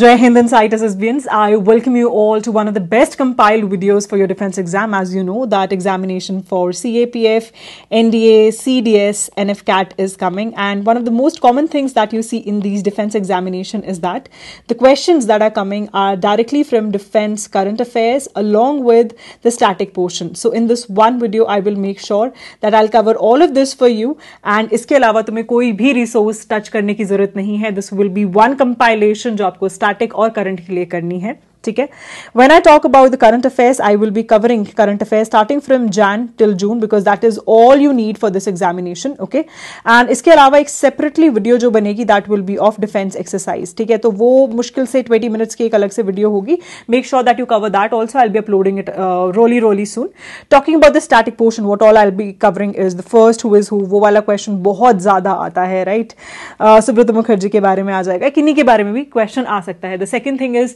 Jai Hind and CITES SBNs, I welcome you all to one of the best compiled videos for your defense exam. As you know, that examination for CAPF, NDA, CDS, NFCAT is coming. And one of the most common things that you see in these defense examination is that the questions that are coming are directly from defense current affairs along with the static portion. So in this one video, I will make sure that I'll cover all of this for you. And इसके अलावा तुम्हें कोई भी resource touch करने की जरूरत नहीं है. This will be one compilation जो आपको स्टैटिक और करंट के लिए करनी है ठीक है when I talk about the current affairs I will be covering current affair starting from Jan till June because that is all you need for this examination okay and इसके अलावा एक सेपरेटली वीडियो जो बनेगी that will be of defence exercise ठीक है तो वो मुश्किल से ट्वेंटी मिनट्स की एक अलग से वीडियो होगी make sure that you cover that also I be uploading it really really soon talking about the static portion what all I be covering is the first who is who वो वाला question बहुत ज्यादा आता है right right? uh, Subrata Mukherjee के बारे में आ जाएगा किन्नी के बारे में भी क्वेश्चन आ सकता है the second thing is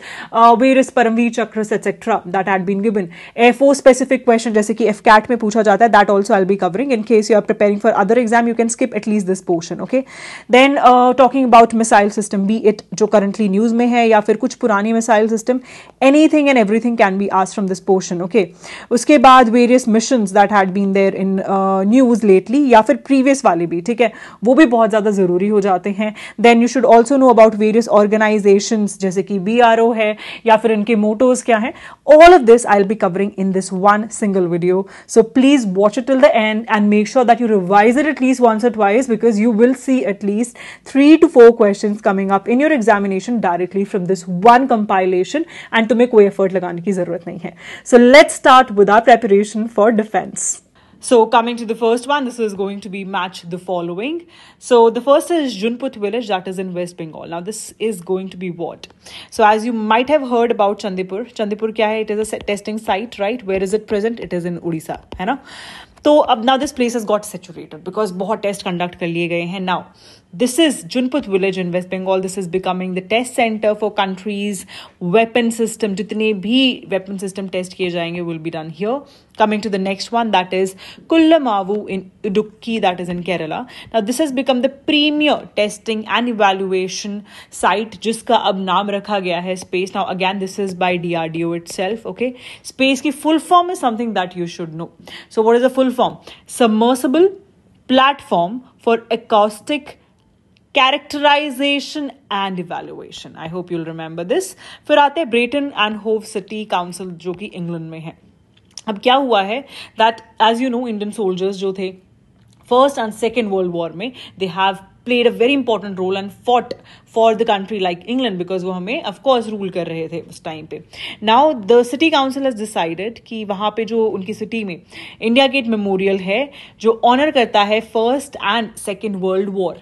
way as Paramvir Chakra etcetera that had been given F O specific question जैसे कि एफ कैट में पूछा जाता है that also I'll be covering in case you are preparing for other exam you can skip at least this portion okay then talking about missile system be it जो currently news में है या फिर कुछ पुरानी missile system anything and every everything can be asked from this portion okay उसके बाद various mission that had been there in news lately या फिर प्रीवियस वाले भी ठीक है वो भी बहुत ज्यादा जरूरी हो जाते हैं then you should also know about various organisation जैसे कि बी आर ओ है या फिर फिर इनके मोटोज क्या हैं all of this I be covering in this one single video so please watch it till the end and make sure that you revise it at least once at wise because you will see at least three to four question coming up in your examination directly from this one compilation and तुम्हें कोई effort लगाने की जरूरत नहीं है so let's start with our preparation for defence So coming to the first one, this is going to be match the following. So the first is Junput village that is in West Bengal. Now this is going to be what? So as you might have heard about Chandipur, Chandipur kya hai? It is a testing site, right? Where is it present? It is in Odisha, है ना? So, now this place has got saturated because बहुत test conduct कर लिए गए हैं now. This is Junput village in West Bengal. This is becoming the test center for countries' weapon system. Jitne bhi weapon system test kiye jayenge will be done here. Coming to the next one, that is Kullamavu in Idukki, that is in Kerala. Now, this has become the premier testing and evaluation site, jiska ab naam rakha gaya hai space. Now, again, this is by DRDO itself, okay? Space ki full form is something that you should know. So, what is the full form? Submersible platform for acoustic characterisation and evaluation I hope you'll remember this फिर आते हैं Britain and Hove city council जो कि England में है अब क्या हुआ है that as you know Indian soldiers जो थे first and second world war में they have played a very important role and fought for the country like England because वो हमें ऑफकोर्स रूल कर रहे थे उस टाइम पे now the city council has decided कि वहाँ पे जो उनकी सिटी में इंडिया गेट मेमोरियल है जो ऑनर करता है first and second world war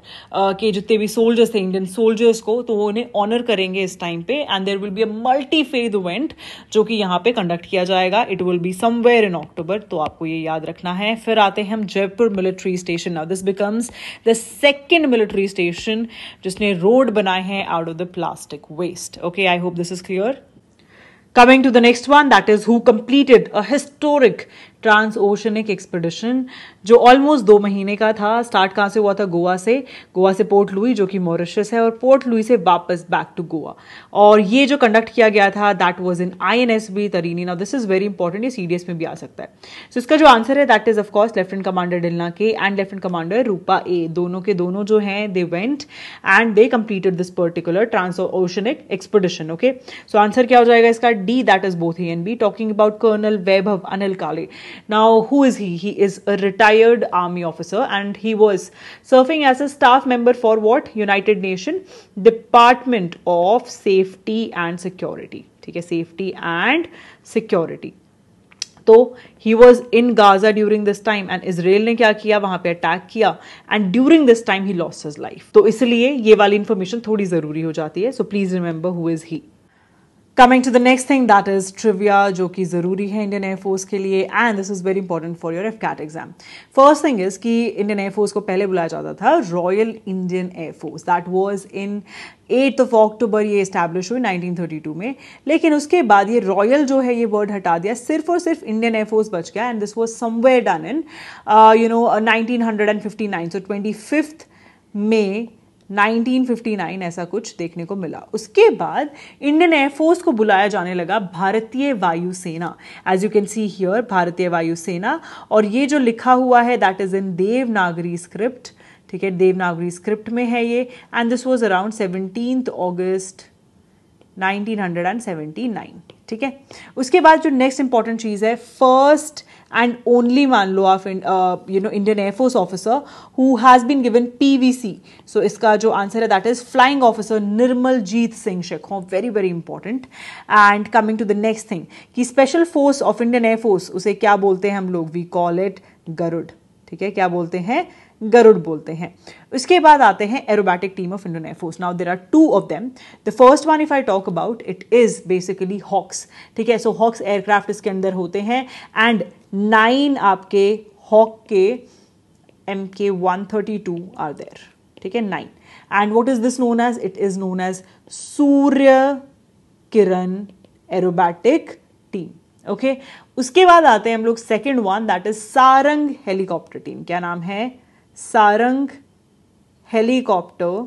के जितने भी सोल्जर्स थे इंडियन सोल्जर्स को तो वो उन्हें ऑनर करेंगे इस टाइम पे and there will be a multi phase event जो कि यहाँ पे कंडक्ट किया जाएगा it will be somewhere in October तो आपको ये याद रखना है फिर आते हैं हम Jaipur military station now this becomes the second military station जिसने रोड बना bana hai out of the plastic waste okay i hope this is clear coming to the next one that is who completed a historic transoceanic expedition जो almost दो महीने का था start कहाँ से हुआ था गोवा से गोवा से पोर्ट लुई जो कि मॉरिशस है और पोर्ट लुई से वापस बैक टू गोवा और ये जो कंडक्ट किया गया था that was in I N S V Tarini now this is very important ये सी डी एस में भी आ सकता है सो so, इसका जो आंसर है that is of course lieutenant commander Dilna K and lieutenant commander Roopa A दोनों के दोनों जो हैं they went and they completed this particular transoceanic expedition okay so answer क्या हो जाएगा इसका D that is both A and B talking about colonel Vaibhav Anil Kale Now, who is he? He is a retired army officer and he was serving as a staff member for what? United Nation Department of Safety and Security. theek hai safety and security तो he was in Gaza during this time and Israel ने क्या किया वहां पे attack किया and during this time he loss his life तो इसलिए ये वाली इंफॉर्मेशन थोड़ी जरूरी हो जाती है so please remember who is he coming to the next thing that is trivia जो कि ज़रूरी है इंडियन एयरफोर्स के लिए and this is very important for your AFCAT exam first thing is कि इंडियन एयरफोर्स को पहले बुलाया जाता था royal Indian air force that was in eight of October ये इस्टेब्लिश हुई 1932 में लेकिन उसके बाद ये रॉयल जो है ये वर्ड हटा दिया सिर्फ और सिर्फ इंडियन एयरफोर्स बच गया and this was somewhere done in you know nineteen hundred and fifty nine so twenty fifth में 1959 ऐसा कुछ देखने को मिला उसके बाद इंडियन एयरफोर्स को बुलाया जाने लगा भारतीय वायुसेना as you can see here भारतीय वायुसेना और ये जो लिखा हुआ है that is in Devanagari script ठीक है देवनागरी स्क्रिप्ट में है ये and this was around seventeen 1959 1979 ठीक है उसके बाद जो नेक्स्ट इंपॉर्टेंट चीज़ है फर्स्ट एंड ओनली मान लो of you know Indian air force officer who has been given PVC so इसका जो आंसर है that is flying officer Nirmal Jit Singh Sekhon very very important and coming to the next thing कि special force of Indian air force उसे क्या बोलते हैं हम लोग वी कॉल इट गरुड ठीक है क्या बोलते हैं गरुड़ बोलते हैं उसके बाद आते हैं aerobatic team of Indian air force now there are two of them the first one if I talk about it is basically Hawks ठीक है सो हॉक्स एयरक्राफ्ट इसके अंदर होते हैं एंड नाइन आपके हॉक के M K one thirty two are there ठीक है nine and what is this known as it is known as Surya Kiran aerobatic team okay उसके बाद आते हैं हम लोग second one that is Sarang helicopter team क्या नाम है Sarang helicopter sarang helicopter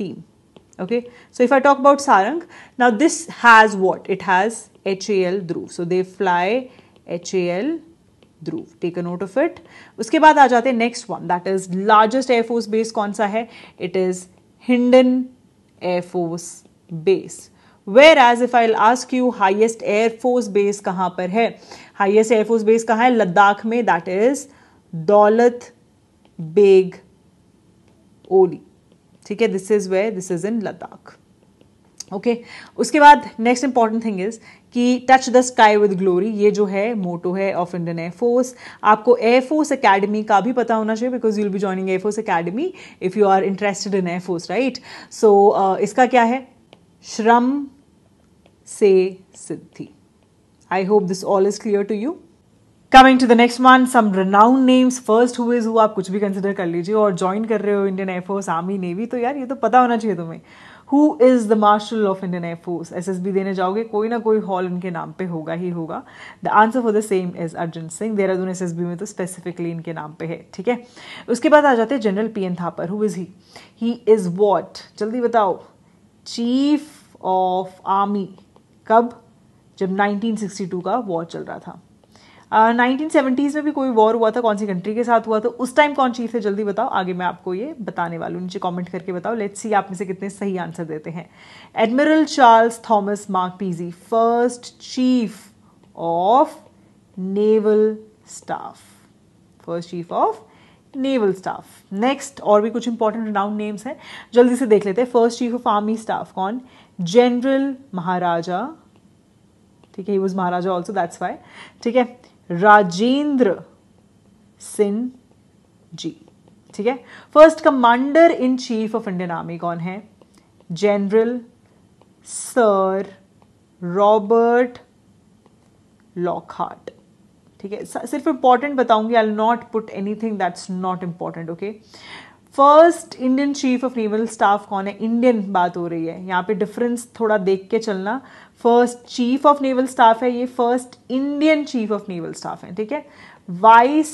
team okay so if i talk about sarang now this has what it has hal dhruv so they fly hal Dhruv take a note of it उसके बाद आ जाते हैं next one that is largest air force base कौन सा है it is Hindon air force base where as if I ask you highest air force base कहां पर है हाइएस्ट एयरफोर्स बेस कहां है लद्दाख में दैट इज दौलत बेग ओली ठीक है this is way this is in Ladakh okay उसके बाद नेक्स्ट इंपॉर्टेंट थिंग इज कि touch the sky with glory ये जो है मोटो है ऑफ इंडियन एयरफोर्स आपको एयरफोर्स अकेडमी का भी पता होना चाहिए because you will be joining air force academy if you are interested in air force right so इसका क्या है श्रम से सिद्धि I hope this all is clear to you coming to the next one some renowned names first हुए जो आप कुछ भी कंसिडर कर लीजिए और ज्वाइन कर रहे हो इंडियन एयरफोर्स आर्मी नेवी तो यार ये तो पता होना चाहिए तुम्हें who is the marshal of Indian air force S S B देने जाओगे कोई ना कोई हॉल इनके नाम पे होगा ही होगा the answer for the same is Arjan Singh Dehradun S S B में तो स्पेसिफिकली इनके नाम पे है ठीक है उसके बाद आ जाते हैं general P N Thapar who is he he is what जल्दी बताओ चीफ ऑफ आर्मी कब जब 1962 का वॉर चल रहा था नाइनटीन uh, सेवेंटीज़ में भी कोई वॉर हुआ था कौन सी कंट्री के साथ हुआ था उस टाइम कौन चीफ थे जल्दी बताओ आगे मैं आपको ये बताने वाला हूँ नीचे कॉमेंट करके बताओ लेट्स सी आप में से कितने सही आंसर देते हैं admiral Charles Thomas Mark Pizey first chief of naval staff first chief of naval staff next और भी कुछ इंपॉर्टेंट राउंड नेम्स हैं जल्दी से देख लेते हैं first chief of army staff कौन जनरल महाराजा ठीक है he was Maharaja also that's why ठीक है राजेंद्र सिंह जी ठीक है first commander in chief of Indian army कौन है जनरल सर रॉबर्ट लॉकहार्ट ठीक है सिर्फ इंपॉर्टेंट बताऊंगी I not put anything that's not important okay first Indian chief of naval staff कौन है इंडियन बात हो रही है यहाँ पे डिफरेंस थोड़ा देख के चलना first chief of naval staff है ये first Indian chief of naval staff है ठीक है वाइस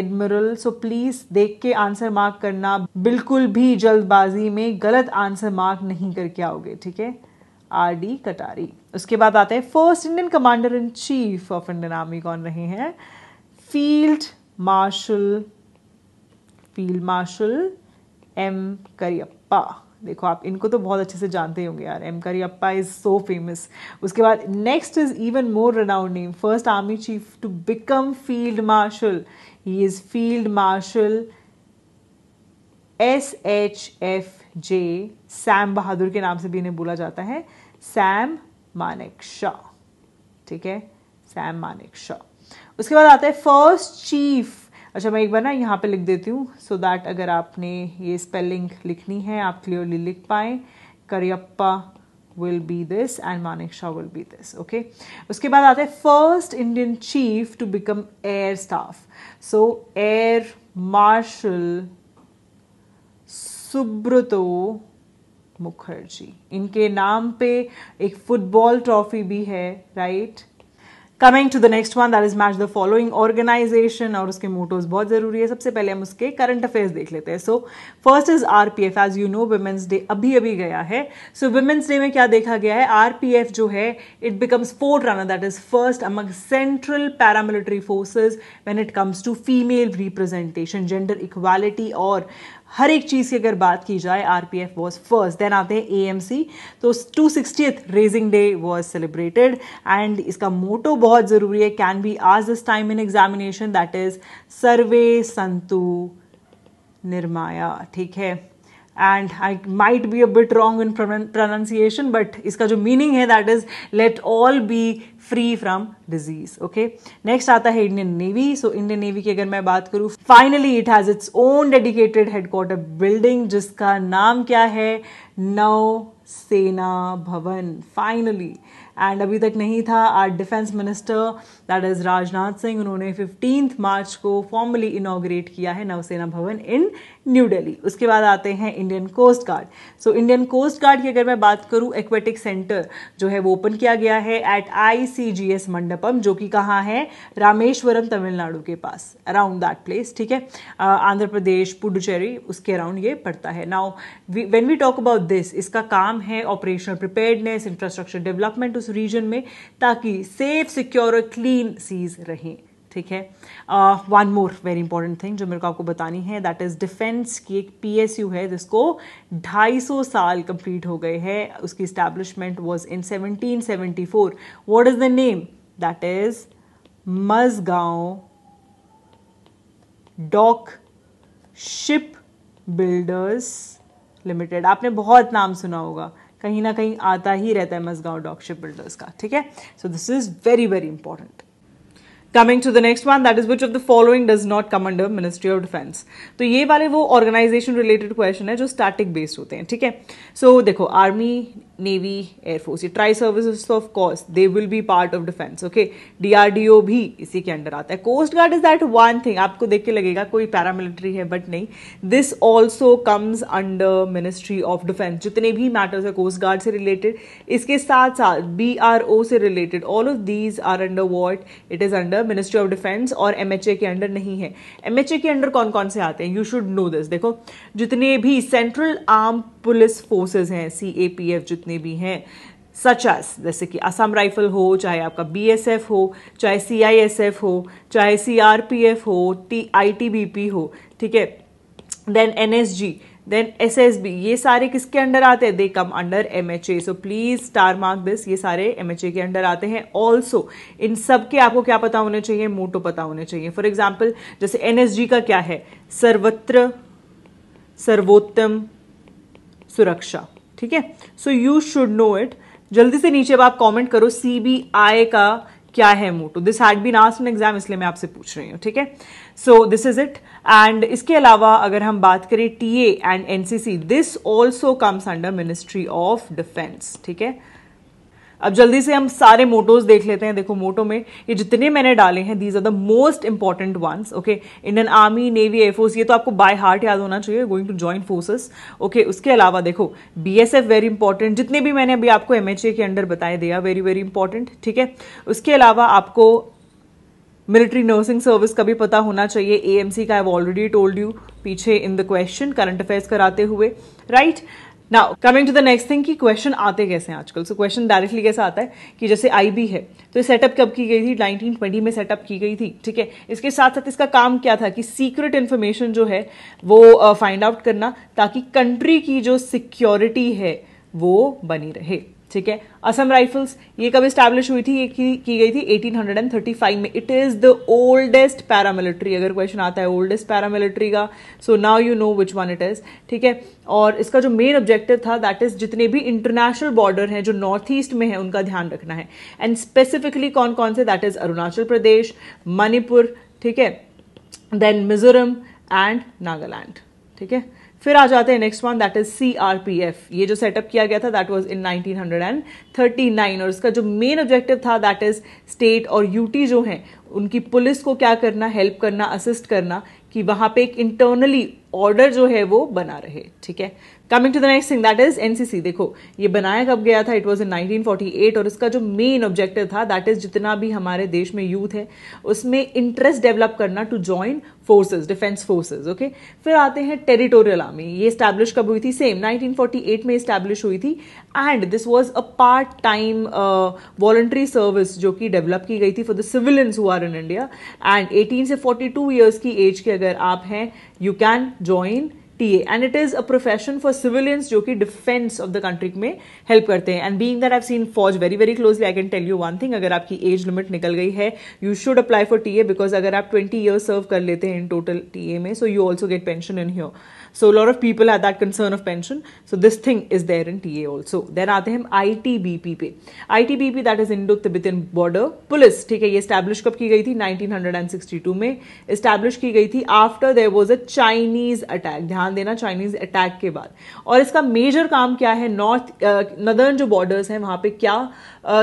एडमिरल सो प्लीज देख के आंसर मार्क करना बिल्कुल भी जल्दबाजी में गलत आंसर मार्क नहीं करके आओगे ठीक है आर डी कटारी उसके बाद आते हैं first Indian commander in chief of Indian army कौन रहे हैं field marshal field marshal M Cariappa देखो आप इनको तो बहुत अच्छे से जानते होंगे यार M Cariappa is so famous उसके बाद next is even more renowned name first army chief to become field marshal he is field marshal S H F J Sam Bahadur के नाम से भी इन्हें बोला जाता है सैम मानिक शाह ठीक है सैम मानिक शाह उसके बाद आता है फर्स्ट चीफ अच्छा मैं एक बार ना यहाँ पे लिख देती हूँ सो दैट अगर आपने ये स्पेलिंग लिखनी है आप क्लियरली लिख पाए Cariappa will be this and Manik Shah will be this okay उसके बाद आते हैं first Indian chief to become air staff so air marshal Subroto Mukherjee इनके नाम पे एक फुटबॉल ट्रॉफी भी है right right? Coming to the next one that is match the following organisation और उसके मोटोज बहुत जरूरी है सबसे पहले हम उसके करंट अफेयर्स देख लेते हैं so first is R P F as you know women's day अभी अभी गया है सो वुमेंस डे में क्या देखा गया है आर पी एफ जो है it becomes fourth runner that is first among central paramilitary forces when it comes to female representation gender equality और हर एक चीज़ की अगर बात की जाए R P F was first then आते हैं ए एम सी तो to sixtieth raising day was celebrated and इसका मोटो बहुत ज़रूरी है कैन बी आज this time in examination that is सर्वे संतु निर्माया ठीक है and I might be a bit wrong in pronunciation but इसका जो मीनिंग है that is let all be free from disease okay next आता है Indian navy so Indian navy की अगर मैं बात करूं finally it has its own dedicated headquarter building जिसका नाम क्या है नौ सेना भवन फाइनली एंड अभी तक नहीं था our defence minister that is Rajnath Singh उन्होंने फिफ्टींथ मार्च को फॉर्मली इनोग्रेट किया है नवसेना भवन इन न्यू दिल्ली उसके बाद आते हैं Indian coast guard so Indian coast guard की अगर मैं बात करूँ एक्वेटिक सेंटर जो है वो ओपन किया गया है at I C G S Mandapam जो कि कहाँ है रामेश्वरम तमिलनाडु के पास अराउंड दैट प्लेस ठीक है आंध्र प्रदेश पुडुचेरी उसके अराउंड ये पड़ता है now when we talk about this इसका काम है ऑपरेशनल प्रिपेयर्डनेस इंफ्रास्ट्रक्चर डेवलपमेंट उस रीजन में ताकि सेफ सिक्योर और क्लीन सीज रहें ठीक है one more very important thing जो मेरे को आपको बतानी है दैट इज़ डिफेंस की एक पीएसयू है जिसको 250 साल कंप्लीट हो गए है उसकी establishment was in 1774 what is the name that is Mazagon dock ship builders limited आपने बहुत नाम सुना होगा कहीं ना कहीं आता ही रहता है मजगांव डॉक शिप बिल्डर्स का ठीक है so this is very very important coming to the next one that is which of the following does not come under ministry of defence तो ये वाले वो ऑर्गेनाइजेशन रिलेटेड क्वेश्चन है जो स्टैटिक बेस्ड होते हैं ठीक है सो देखो आर्मी नेवी एयरफोर्स ये tri services of course they will be part of defence okay DRDO भी इसी के अंडर आता है coast guard is that one thing आपको देख के लगेगा कोई पैरामिलिट्री है बट नहीं this also comes under ministry of defence जितने भी मैटर्स है कोस्ट गार्ड से रिलेटेड इसके साथ साथ बी से related all of these are under what it is under under ministry of defence और एम के अंडर नहीं है एम के अंडर कौन कौन से आते हैं यू शुड नो दिस देखो जितने भी सेंट्रल आर्म पुलिस फोर्सेज हैं सी जितने भी हैं सच एस जैसे कि असम राइफल हो चाहे आपका बीएसएफ हो चाहे सीआईएसएफ हो चाहे सीआरपीएफ हो टी आईटीबीपी हो ठीक है then NSG then S S B ये सारे किसके अंडर आते हैं they come under M H A so please star mark this ये सारे एम एच ए के अंडर आते हैं ऑल्सो इन सब के आपको क्या पता होने चाहिए मोटो तो पता होने चाहिए फॉर एग्जाम्पल जैसे एन एस जी का क्या है सर्वत्र सर्वोत्तम सुरक्षा ठीक है so you should know it जल्दी से नीचे आप कॉमेंट करो सीबीआई का क्या है motto this had been asked in exam इसलिए मैं आपसे पूछ रही हूँ ठीक है so this is it and इसके अलावा अगर हम बात करें T A and N C C this also comes under ministry of defence ठीक है अब जल्दी से हम सारे मोटोज देख लेते हैं देखो मोटो में ये जितने मैंने डाले हैं these are the most important ones okay Indian army navy air force ये तो आपको बाय हार्ट याद होना चाहिए going to join forces okay उसके अलावा देखो B S F very important जितने भी मैंने अभी आपको एमएचए के अंडर बताए दिया वेरी वेरी इंपॉर्टेंट ठीक है उसके अलावा आपको मिलिट्री नर्सिंग सर्विस का भी पता होना चाहिए एएमसी का आई ऑलरेडी टोल्ड यू पीछे in the question current affairs कराते हुए right now coming to the next thing कि क्वेश्चन आते कैसे हैं आजकल सो क्वेश्चन डायरेक्टली कैसे आता है कि जैसे आईबी है तो ये सेटअप कब की गई थी 1920 में सेटअप की गई थी ठीक है इसके साथ साथ इसका काम क्या था कि सीक्रेट इन्फॉर्मेशन जो है वो फाइंड uh, आउट करना ताकि कंट्री की जो सिक्योरिटी है वो बनी रहे ठीक है असम राइफल्स ये कब स्टैब्लिश हुई थी ये की, की गई थी 1835 में it is the oldest paramilitary अगर क्वेश्चन आता है ओल्डेस्ट पैरामिलिट्री का so now you know which one it is ठीक है और इसका जो मेन ऑब्जेक्टिव था दैट इज जितने भी इंटरनेशनल बॉर्डर हैं जो नॉर्थ ईस्ट में है उनका ध्यान रखना है एंड स्पेसिफिकली कौन कौन से दैट इज अरुणाचल प्रदेश मणिपुर ठीक है देन मिजोरम एंड नागालैंड ठीक है फिर आ जाते हैं next one that is C R P F ये जो सेटअप किया गया था दैट वॉज इन 1939 और इसका जो मेन ऑब्जेक्टिव था दैट इज स्टेट और यूटी जो है उनकी पुलिस को क्या करना हेल्प करना असिस्ट करना कि वहाँ पे एक इंटरनली ऑर्डर जो है वो बना रहे ठीक है coming to the next thing that is NCC देखो ये बनाया कब गया था इट वॉज इन एट और इसका जो मेन ऑब्जेक्टिव था दैट इज जितना भी हमारे देश में यूथ है उसमें इंटरेस्ट डेवलप करना to join forces defence forces okay फिर आते हैं टेरिटोरियल आर्मी ये स्टैब्लिश कब हुई थी सेम 1948 में स्टैब्लिश हुई थी and this was a part time voluntary service जो कि डेवलप की गई थी फॉर द सिविलियंस हुआ इन इंडिया एंड 18 से 42 इयर्स की एज के अगर आप हैं you can join T and it is a profession for civilians जो कि डिफेंस ऑफ द कंट्री में हेल्प करते हैं and being that I seen फॉज very very closely I can tell you one thing अगर आपकी एज लिमिट निकल गई है you should apply for T A because अगर आप ट्वेंटी ईयर सर्व कर लेते हैं इन टोटल टी ए में so you also get pension in here so lot of people are that concern of pension so this thing is there in T A also there आते हैं I T B P पे I T B P that is Indo Tibetan border police ठीक है ये establish कब की गई थी nineteen hundred and sixty two में स्टैब्लिश की गई थी after there was a Chinese attack ध्यान देना चाइनीज अटैक के बाद और इसका मेजर काम क्या है नॉर्थ नदर्न जो बॉर्डर्स हैं वहां पर क्या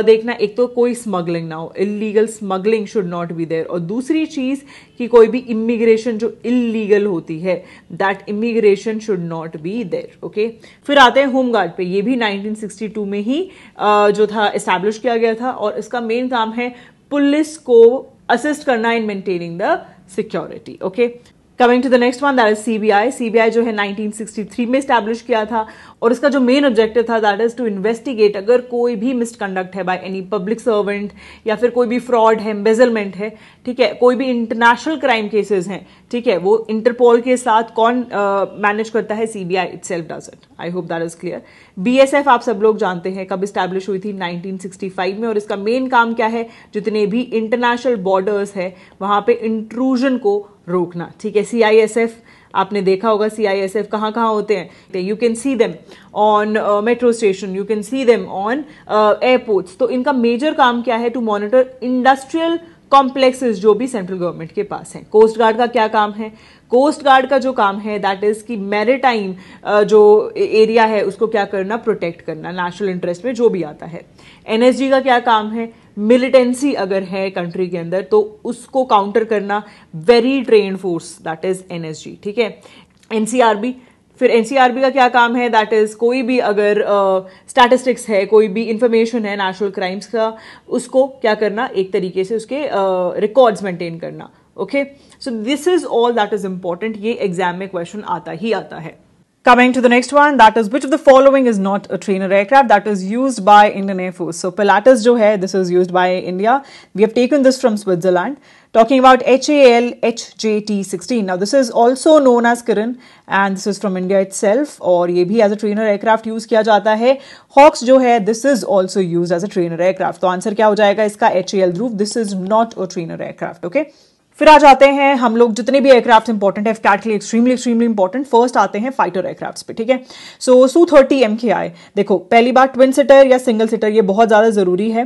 देखना एक तो कोई स्मगलिंग ना हो illegal smuggling should not be there और दूसरी चीज़ कि कोई भी इमिग्रेशन जो इलीगल होती है that immigration should not be there okay फिर आते हैं होमगार्ड पे ये भी 1962 में ही जो था एस्टैब्लिश किया गया था और इसका मेन काम है पुलिस को असिस्ट करना in maintaining the security okay coming to the next one that is CBI CBI जो है 1963 में स्टैब्लिश किया था और इसका जो मेन ऑब्जेक्टिव था दैट इज टू इन्वेस्टिगेट अगर कोई भी मिसकंडक्ट है बाय एनी पब्लिक सर्वेंट या फिर कोई भी फ्रॉड है एम्बेजलमेंट है ठीक है कोई भी इंटरनेशनल क्राइम केसेज हैं ठीक है वो इंटरपोल के साथ कौन मैनेज uh, करता है C B I itself does it I hope that is clear B S F आप सब लोग जानते हैं कब स्टैब्लिश हुई थी 1965 में और इसका मेन काम क्या है जितने भी इंटरनेशनल बॉर्डर्स है वहाँ पे इंट्रूजन को रोकना ठीक है सी आई एस एफ आपने देखा होगा सी आई एस एफ कहाँ कहाँ होते हैं you can see them on metro station you can see them on airports तो इनका मेजर काम क्या है टू मॉनिटर इंडस्ट्रियल कॉम्प्लेक्सेस जो भी सेंट्रल गवर्नमेंट के पास हैं कोस्ट गार्ड का क्या काम है कोस्ट गार्ड का जो काम है दैट इज कि मैरिटाइम uh, जो एरिया है उसको क्या करना प्रोटेक्ट करना नेशनल इंटरेस्ट में जो भी आता है एनएसजी का क्या काम है मिलिटेंसी अगर है कंट्री के अंदर तो उसको काउंटर करना very train force that is NSG ठीक है एनसीआरबी फिर एनसीआरबी का क्या काम है दैट इज कोई भी अगर स्टैटिस्टिक्स uh, है कोई भी इंफॉर्मेशन है नेशनल क्राइम्स का उसको क्या करना एक तरीके से उसके रिकॉर्ड्स uh, मेंटेन करना okay so this is all that is important ये एग्जाम में क्वेश्चन आता ही आता है Coming to the next one, that is which of the following is not a trainer aircraft that is used by Indian Air Force. So Pilatus jo hai, this is used by India. We have taken this from Switzerland. Talking about HAL HJT-16. Now this is also known as Kiran and this is from India itself or ye bhi as a trainer aircraft use kia jata hai. Hawks jo hai, this is also used as a trainer aircraft. So, answer kya ho jayega? Iska HAL Dhruv this is not a trainer aircraft. Okay. फिर आ जाते हैं हम लोग जितने भी aircraft important है cat के लिए एक्सट्रीमली एक्सट्रीमली इंपॉर्टेंट फर्स्ट आते हैं फाइटर एयरक्राफ्ट पे ठीक है सो सू थर्टी एम के आए देखो पहली बार ट्विन सीटर या सिंगल सीटर ये बहुत ज़्यादा ज़रूरी है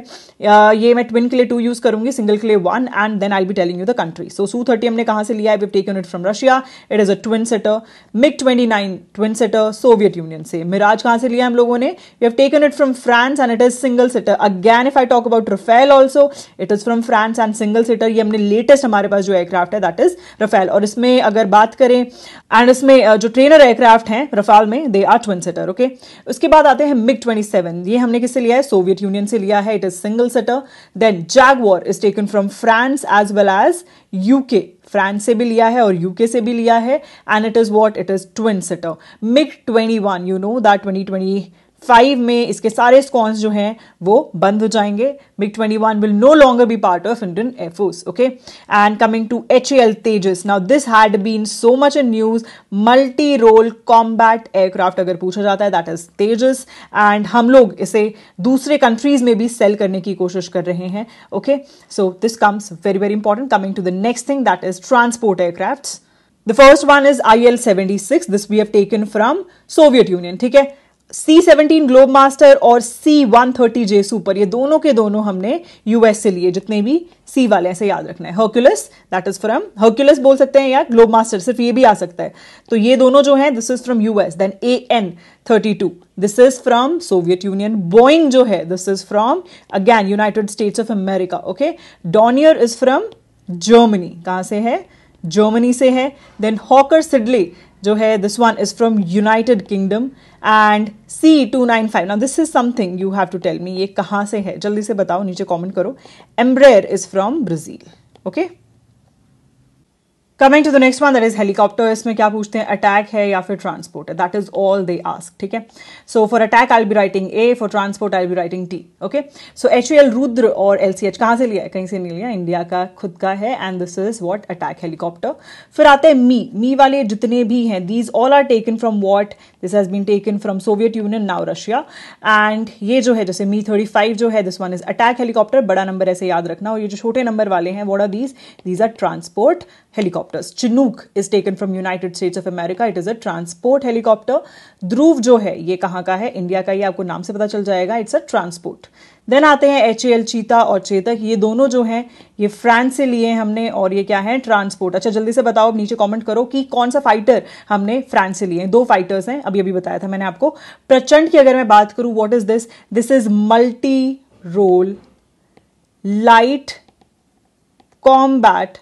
ये मैं ट्विन के लिए टू यूज़ करूंगी सिंगल के लिए one and then I be telling you the country so Su thirty हमने कहा से लिया है taken it from Russia it is a twin seater MiG twenty nine twin seater Soviet Union से Mirage कहाँ से लिया हम लोगों ने you have taken it from France and it is single seater again if I talk about Rafale also it is from France and single seater ये हमने latest हमारे पास जो एयरक्राफ्ट है दैट इज रफेल और इसमें अगर बात करें एंड इसमें जो ट्रेनर एयरक्राफ्ट हैं रफाल में they are twin seater okay उसके बाद आते हैं मिग ट्वेंटी ये हमने किससे लिया है सोवियत यूनियन से लिया है it is single seater then Jaguar is taken from France as well as UK France से भी लिया है और यूके से भी लिया है and it is what it is twin seater MiG twenty one you know that twenty twenty five में इसके सारे स्कॉन्स जो हैं वो बंद हो जाएंगे MiG twenty one will no longer be part of Indian Air Force okay and coming to H L Tejas now this had been so much in news multi role combat aircraft अगर पूछा जाता है दैट इज तेजस एंड हम लोग इसे दूसरे countries में भी सेल करने की कोशिश कर रहे हैं okay so this comes very very important coming to the next thing that is transport aircraft the first one is I L seventy six this we have taken from Soviet Union ठीक है C seventeen Globemaster और C one thirty J Super ये दोनों के दोनों हमने US से लिए जितने भी सी वाले ऐसे याद रखना है Hercules that is from Hercules बोल सकते हैं या ग्लोब मास्टर सिर्फ ये भी आ सकता है तो ये दोनों जो है this is from US then A N thirty two this is from Soviet Union Boeing जो है this is from again United States of America okay Dornier is from Germany कहाँ से है जर्मनी से है देन हॉकर सिडली जो है this one is from United Kingdom and C two nine five now this is something you have to tell me ये कहाँ से है जल्दी से बताओ नीचे कॉमेंट करो Embraer is from Brazil okay coming to the next one that is helicopter इसमें क्या पूछते हैं अटैक है या फिर ट्रांसपोर्ट है that is all they ask ठीक है so for attack I be writing A for transport I be writing T okay so H L Rudra और एल सी एच कहाँ से लिया है कहीं से नहीं लिया इंडिया का खुद का है and this is what attack helicopter फिर आते हैं मी मी वाले जितने भी हैं these all are taken from what this has been taken from Soviet Union now Russia and ये जो है जैसे मी थर्टी फाइव जो है this one is attack helicopter बड़ा नंबर ऐसे याद रखना और ये जो छोटे नंबर वाले हैं what are these these are transport helicopters Chinook is taken from United States of America it is a transport helicopter Dhruv जो है ये कहाँ का है इंडिया का ये आपको नाम से पता चल जाएगा इट्स अ ट्रांसपोर्ट देन आते हैं एच चीता और चेतक ये दोनों जो हैं ये फ्रांस से लिए हमने और ये क्या है ट्रांसपोर्ट अच्छा जल्दी से बताओ अब नीचे कमेंट करो कि कौन सा फाइटर हमने फ्रांस से लिए दो फाइटर्स हैं अभी अभी बताया था मैंने आपको प्रचंड की अगर मैं बात करूं what is this this is multi role light combat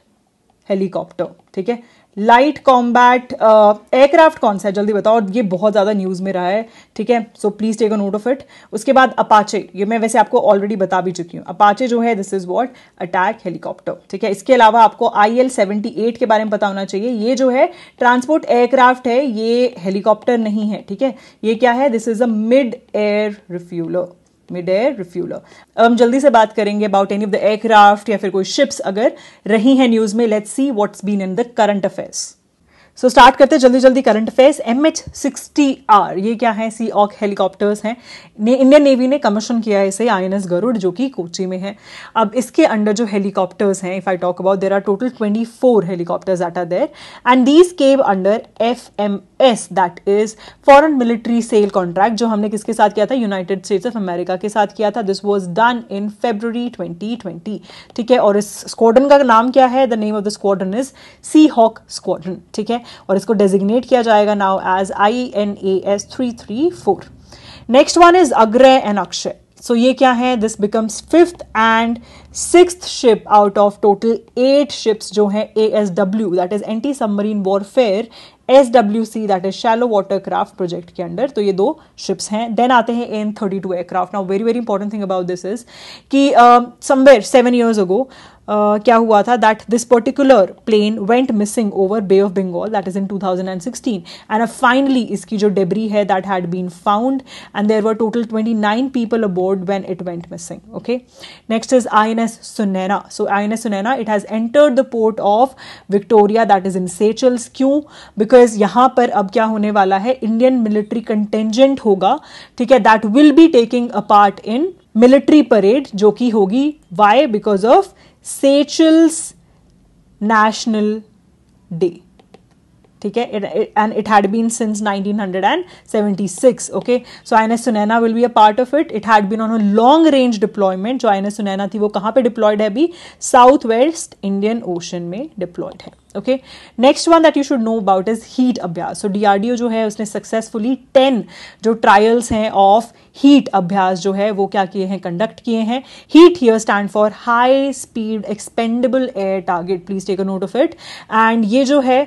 helicopter ठीक है लाइट कॉम्बैट uh, एयरक्राफ्ट कौन सा है जल्दी बताओ और ये बहुत ज़्यादा न्यूज़ में रहा है ठीक है so please take a note of it उसके बाद अपाचे ये मैं वैसे आपको ऑलरेडी बता भी चुकी हूँ अपाचे जो है this is what attack helicopter ठीक है इसके अलावा आपको आई एल सेवेंटी एट के बारे में पता होना चाहिए ये जो है ट्रांसपोर्ट एयरक्राफ्ट है ये हेलीकॉप्टर नहीं है ठीक है ये क्या है this is a mid air refueller mid air refueller अब हम जल्दी से बात करेंगे about any of the aircraft या फिर कोई शिप्स अगर रही है न्यूज में let's see what's been in the current affairs so so, start करते हैं जल्दी जल्दी current affairs M H sixty R ये क्या है सी ऑक हेलीकॉप्टर्स हैं ने, इंडियन नेवी ने कमीशन किया है इसे आई एन एस गरुड़ जो कि कोची में है अब इसके अंडर जो हेलीकॉप्टर्स हैं if I talk about there are total twenty four helicopters eight are there and these came under F M S that is foreign military sale contract जो हमने किसके साथ किया था यूनाइटेड स्टेट्स ऑफ अमेरिका के साथ किया था this was done in February twenty twenty ठीक है और इस स्क्वाडन का नाम क्या है the name of the squadron is Sea Hawk squadron ठीक है और इसको डेजिग्नेट किया जाएगा now as I N A S three three four next one is Agray and Akshay so ये क्या है this becomes fifth and six ship out of total eight ships जो है A S W that is anti submarine warfare S W C that is shallow water craft project के under तो ये दो ships हैं देन आते हैं N thirty two aircraft now very very important thing about this is कि somewhere seven years ago क्या हुआ था that this particular plane went missing over Bay of Bengal that is in 2016 and अब finally इसकी जो debris है that had been found and there were total 29 people aboard when it went missing okay next is I N S Sunaina so I N S Sunaina it has entered the port of Victoria that is in Seychelles क्यों because यहाँ पर अब क्या होने वाला है Indian military contingent होगा ठीक है that will be taking a part in military parade जो कि होगी why because of Seychelles National Day. ठीक है and it had been since 1976 okay so I S Sunaina will be a part of it it had been on a long range deployment जो I Sunaina थी वो कहां पे डिप्लॉयड है अभी south west Indian Ocean में डिप्लॉयड है okay next one that you should know about is HEAT Abhyas so DRDO जो है उसने सक्सेसफुली टेन जो ट्रायल्स हैं ऑफ हीट अभ्यास जो है वो क्या किए हैं कंडक्ट किए हैं HEAT here stand for high speed expendable air target please take a note of it and ये जो है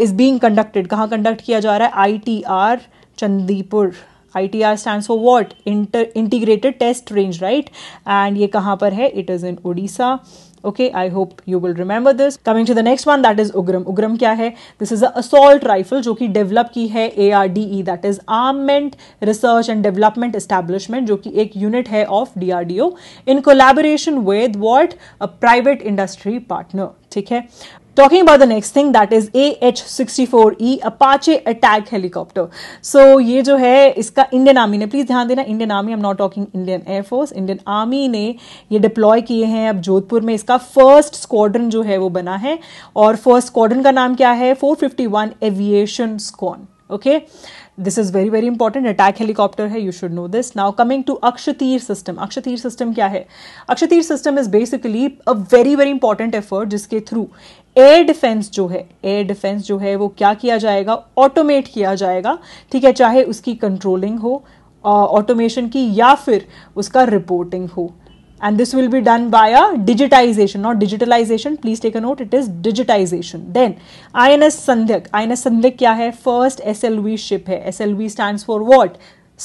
इज बींग कंडक्टेड कहाँ कंडक्ट किया जा रहा है I T R Chandipur I T R stand for what inter integrated test range right and ये कहाँ पर है it is in Odisha okay i hope you will remember this coming to the next one that is ugram ugram kya hai this is a assault rifle jo ki develop ki hai arde that is armament research and development establishment jo ki ek unit hai of drdo in collaboration with what a private industry partner ठीक है talking about the next thing that is AH-64E Apache attack helicopter. So ये जो है इसका Indian Army ने please ध्यान देना Indian Army am not talking Indian Air Force Indian Army ने ये डिप्लॉय किए हैं अब जोधपुर में इसका फर्स्ट स्क्वाड्रन जो है वो बना है और फर्स्ट स्क्वाड्रन का नाम क्या है 451 aviation squadron okay this is very very important attack helicopter है you should know this now coming to Akashteer system Akashteer system क्या है Akashteer system is basically a very very important effort जिसके थ्रू एयर डिफेंस जो है एयर डिफेंस जो है वो क्या किया जाएगा ऑटोमेट किया जाएगा ठीक है चाहे उसकी कंट्रोलिंग हो ऑटोमेशन uh, की या फिर उसका रिपोर्टिंग हो and this will be done by a digitisation not digitalisation please take a note it is digitisation then I N S Sandhayak I N S Sandhayak क्या है first S L V ship है S L V stand for what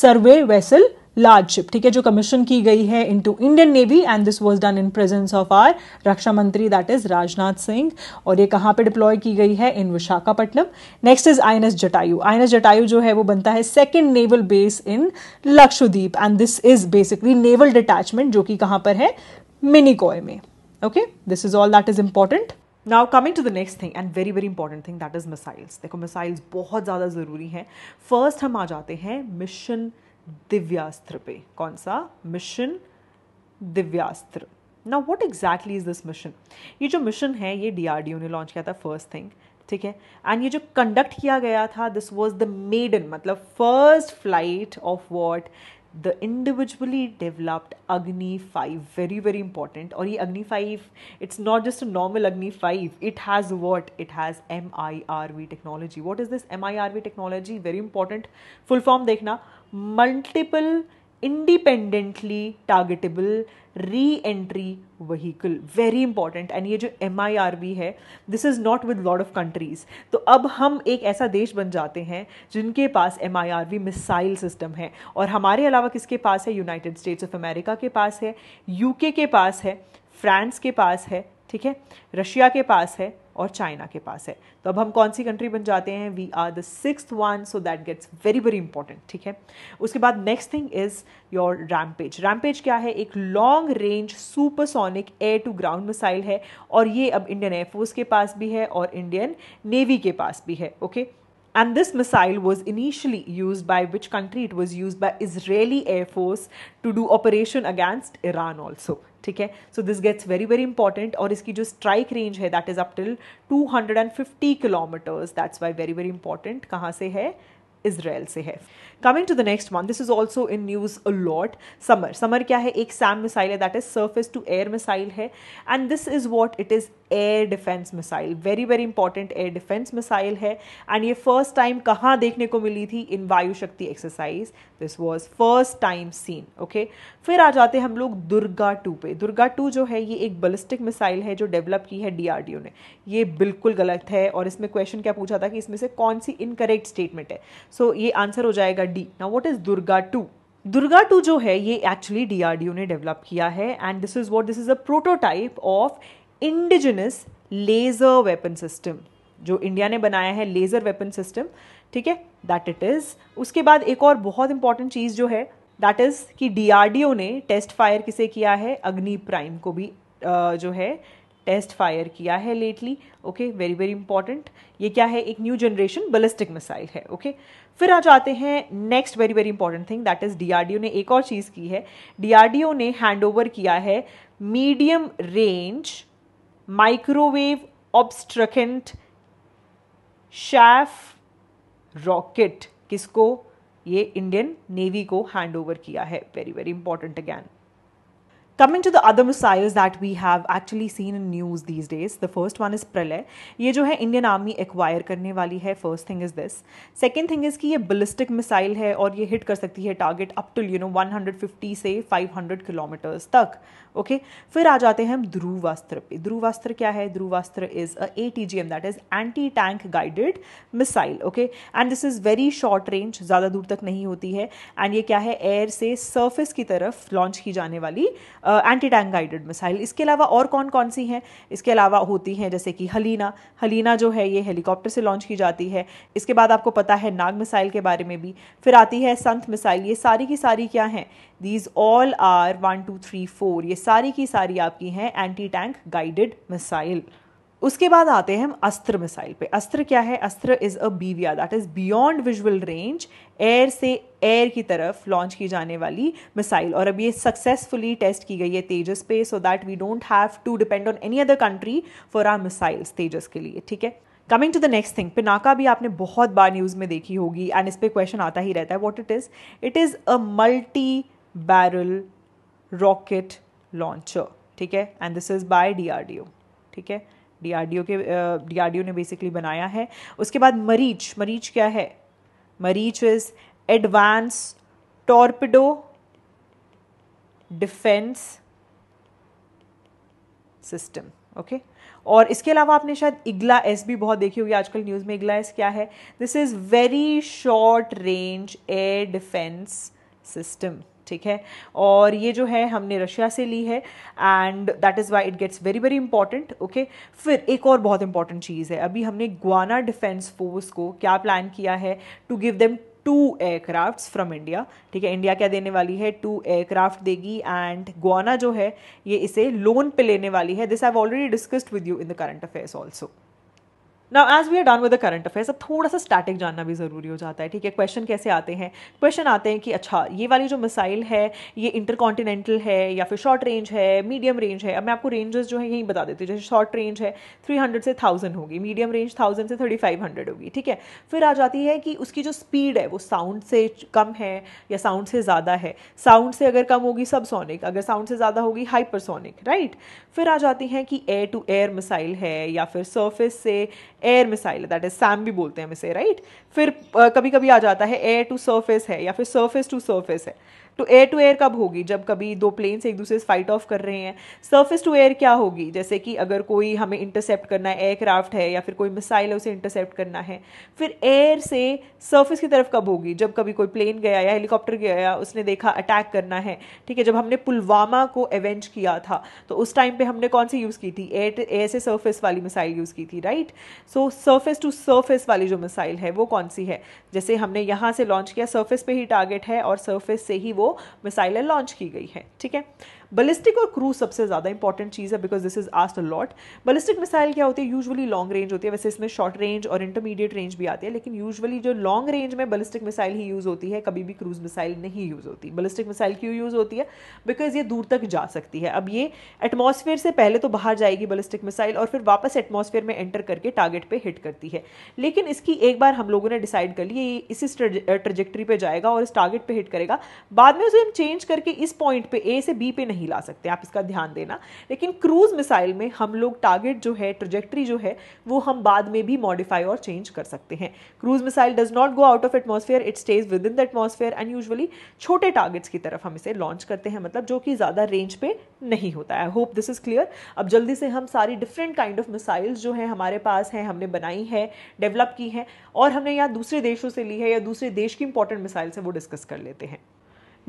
survey vessel large ship ठीक है जो commission की गई है into Indian navy and this was done in presence of our रक्षा मंत्री दैट इज राजनाथ सिंह और ये कहाँ पे डिप्लॉय की गई है in Visakhapatnam next is I Jatayu I Jatayu जो है वो बनता है second naval base in Lakshadweep and this is basically naval detachment जो कि कहाँ पर है मिनिकॉय में okay this is all that is important now coming to the next thing and very very important thing that is missiles देखो missiles बहुत ज़्यादा ज़रूरी हैं फर्स्ट हम आ जाते हैं मिशन दिव्यास्त्र पे कौन सा मिशन दिव्यास्त्र ना what exactly is this mission ये जो मिशन है ये डी ने लॉन्च किया था फर्स्ट थिंग ठीक है एंड ये जो कंडक्ट किया गया था दिस वॉज द मेडन मतलब first flight of what the individually developed Agni five very very important और ये Agni five it's not just a normal Agni five it has what it has M I R V technology what is this M I R V technology very important full form देखना multiple independently targetable re entry vehicle very important and ये जो M I R we है this is not with lot of countries तो अब हम एक ऐसा देश बन जाते हैं जिनके पास M I R V missile system है और हमारे अलावा किसके पास है यूनाइटेड स्टेट्स ऑफ अमेरिका के पास है यू के पास है फ्रांस के पास है ठीक है रशिया के पास है और चाइना के पास है तो अब हम कौन सी कंट्री बन जाते हैं we are the six one so that gets very very important ठीक है उसके बाद next thing is your Rampage Rampage क्या है एक long range supersonic air to ground missile है और ये अब इंडियन एयरफोर्स के पास भी है और इंडियन नेवी के पास भी है okay okay? and this missile was initially used by which country it was used by israeli air force to do operation against iran also ठीक है so this gets very very important और इसकी जो strike range है that is up till 250 kilometres that's why very very important कहाँ से है Israel से है coming to the next one this is also in news a lot Samar Samar क्या है एक सैम मिसाइल है that is surface to air missile है and this is what it is air defence missile very very important air defence missile है and ये first time कहाँ देखने को मिली थी in Vayu Shakti exercise this was first time seen okay फिर आ जाते हैं हम लोग दुर्गा टू पे दुर्गा टू जो है ये एक बलिस्टिक मिसाइल है जो डेवलप की है डीआरडीओ ने ये बिल्कुल गलत है और इसमें क्वेश्चन क्या पूछा था कि इसमें से कौन सी इनकरेक्ट स्टेटमेंट है सो so, ये आंसर हो जाएगा D. Now what is Durga 2? Durga two जो है ये एक्चुअली डीआरडीओ ने डेवलप किया है and this is what this is a prototype of indigenous laser weapon system जो इंडिया ने बनाया है लेजर वेपन सिस्टम ठीक है दैट इट इज़ उसके बाद एक और बहुत इंपॉर्टेंट चीज़ जो है दैट इज़ कि डीआरडीओ ने टेस्ट फायर किसे किया है अग्नि प्राइम को भी जो है टेस्ट फायर किया है lately okay very very important ये क्या है एक न्यू जनरेशन बलिस्टिक मिसाइल है ओके okay? फिर आ जाते हैं next very very important thing that is DRDO ने एक और चीज़ की है डीआरडीओ ने हैंड ओवर किया है medium range microwave obscurant chaff rocket किसको ये इंडियन नेवी को हैंड ओवर किया है very very important again coming to the other missiles that we have actually seen in news these days the first one is Pralay ये जो है Indian army acquire करने वाली है first thing is this second thing is कि ये ballistic missile है और ये हिट कर सकती है target up to you know one hundred fifty से फाइव हंड्रेड किलोमीटर्स तक ओके फिर आ जाते हैं हम ध्रुवास्त्र पे ध्रुवास्त्र क्या है Dhruvastra is a A T G M that is anti tank guided missile okay and this is very short range ज़्यादा दूर तक नहीं होती है एंड ये क्या है एयर से सर्फेस की तरफ लॉन्च की जाने वाली एंटी टैंक गाइडेड मिसाइल इसके अलावा और कौन कौन सी हैं इसके अलावा होती हैं जैसे कि हलीना हलीना जो है ये हेलीकॉप्टर से लॉन्च की जाती है इसके बाद आपको पता है नाग मिसाइल के बारे में भी फिर आती है संत मिसाइल ये सारी की सारी क्या हैं these all are one two three four ये सारी की सारी आपकी हैं एंटी टैंक गाइडेड मिसाइल उसके बाद आते हैं हम अस्त्र मिसाइल पे अस्त्र क्या है Astra is a BVR that is beyond visual range air से एयर की तरफ लॉन्च की जाने वाली मिसाइल और अब ये सक्सेसफुली टेस्ट की गई है तेजस पे so that we don't have to depend on any other country for our missiles Tejas के लिए ठीक है coming to the next thing Pinaka भी आपने बहुत बार न्यूज़ में देखी होगी एंड इस पर क्वेश्चन आता ही रहता है what it is it is a multi barrel rocket launcher ठीक है and this is by DRDO ठीक है डीआरडीओ के डीआरडीओ uh, ने बेसिकली बनाया है उसके बाद मरीच मरीच क्या है Maareech is advance torpedo defence system okay और इसके अलावा आपने शायद इगला एस भी बहुत देखी होगी आजकल न्यूज़ में इगला एस क्या है this is very short range air defence system ठीक है और ये जो है हमने रशिया से ली है and that is why it gets very very important okay फिर एक और बहुत इंपॉर्टेंट चीज़ है अभी हमने ग्वाना डिफेंस फोर्स को क्या प्लान किया है to give them two aircraft from India ठीक है इंडिया क्या देने वाली है टू एयरक्राफ्ट देगी एंड गुआना जो है ये इसे लोन पे लेने वाली है this I've already discussed with you in the current affairs also now as we are done with the current affairs अब थोड़ा सा स्टैटिक जानना भी ज़रूरी हो जाता है ठीक है क्वेश्चन कैसे आते हैं क्वेश्चन आते हैं कि अच्छा ये वाली जो मिसाइल है ये इंटरकॉन्टिनेंटल है या फिर शॉर्ट रेंज है मीडियम रेंज है अब मैं आपको रेंजेस जो है यही बता देती हूँ जैसे शॉर्ट रेंज है थ्री हंड्रेड से थाउजेंड होगी मीडियम रेंज थाउजेंड से थर्टी फाइव हंड्रेड होगी ठीक है फिर आ जाती है कि उसकी जो स्पीड है वो साउंड से कम है या साउंड से ज़्यादा है साउंड से अगर कम होगी सब सोनिक अगर साउंड से ज़्यादा होगी हाइपरसोनिक राइट फिर आ जाती हैं कि एयर टू एयर मिसाइल है या फिर सर्फेस से air missile that is SAM भी बोलते हैं हम इसे राइट right? फिर कभी कभी आ जाता है एयर टू सर्फेस है या फिर सर्फेस टू सर्फेस है तो एयर टू एयर कब होगी जब कभी दो प्लेन्स एक दूसरे से फाइट ऑफ कर रहे हैं सर्फेस टू एयर क्या होगी जैसे कि अगर कोई हमें इंटरसेप्ट करना है एयरक्राफ्ट है या फिर कोई मिसाइल है उसे इंटरसेप्ट करना है फिर एयर से सर्फेस की तरफ कब होगी जब कभी कोई प्लेन गया या हेलीकॉप्टर गया उसने देखा अटैक करना है ठीक है जब हमने पुलवामा को एवेंज किया था तो उस टाइम पर हमने कौन सी यूज़ की थी एयर एयर से सर्फेस वाली मिसाइल यूज़ की थी right so surface to surface वाली जो मिसाइल है वो कौन सी है जैसे हमने यहाँ से लॉन्च किया सर्फेस पे ही टारगेट है और सर्फेस से ही वो मिसाइलें लॉन्च की गई हैं ठीक है बलिस्टिक और क्रूज सबसे ज़्यादा इंपॉर्टेंट चीज़ है because this is asked a lot ballistic missile क्या होती है यूजली लॉन्ग रेंज होती है वैसे इसमें शॉर्ट रेंज और इंटरमीडिएट रेंज भी आती है लेकिन यूजली जो लॉन्ग रेंज में बलिस्टिक मिसाइल ही यूज़ होती है कभी भी क्रूज मिसाइल नहीं यूज़ होती बलिस्टिक मिसाइल क्यों यूज़ होती है बिकॉज ये दूर तक जा सकती है अब ये एटमॉस्फेयर से पहले तो बाहर जाएगी बलिस्टिक मिसाइल और फिर वापस एटमोसफेयर में एंटर करके टारगेट पर हिट करती है लेकिन इसकी एक बार हम लोगों ने डिसाइड कर ली इसी ट्रजेक्ट्री पर जाएगा और इस टारगेट पर हिट करेगा बाद में उसे हम चेंज करके इस पॉइंट पर ए से बी पे नहीं नहीं ला सकते आप इसका ध्यान देना लेकिन क्रूज मिसाइल में हम लोग टारगेट जो है ट्रोजेक्ट्री जो है वो हम बाद में भी मॉडिफाई और चेंज कर सकते हैं cruise missile does not go out of atmosphere it stays within the atmosphere and usually छोटे टारगेट्स की तरफ हम इसे लॉन्च करते हैं मतलब जो कि ज़्यादा रेंज पे नहीं होता है I hope this is clear अब जल्दी से हम सारी डिफरेंट काइंड ऑफ मिसाइल्स जो हैं हमारे पास हैं हमने बनाई है डेवलप की हैं और हमने यहाँ दूसरे देशों से ली है या दूसरे देश की इंपॉर्टेंट मिसाइल्स हैं वो डिस्कस कर लेते हैं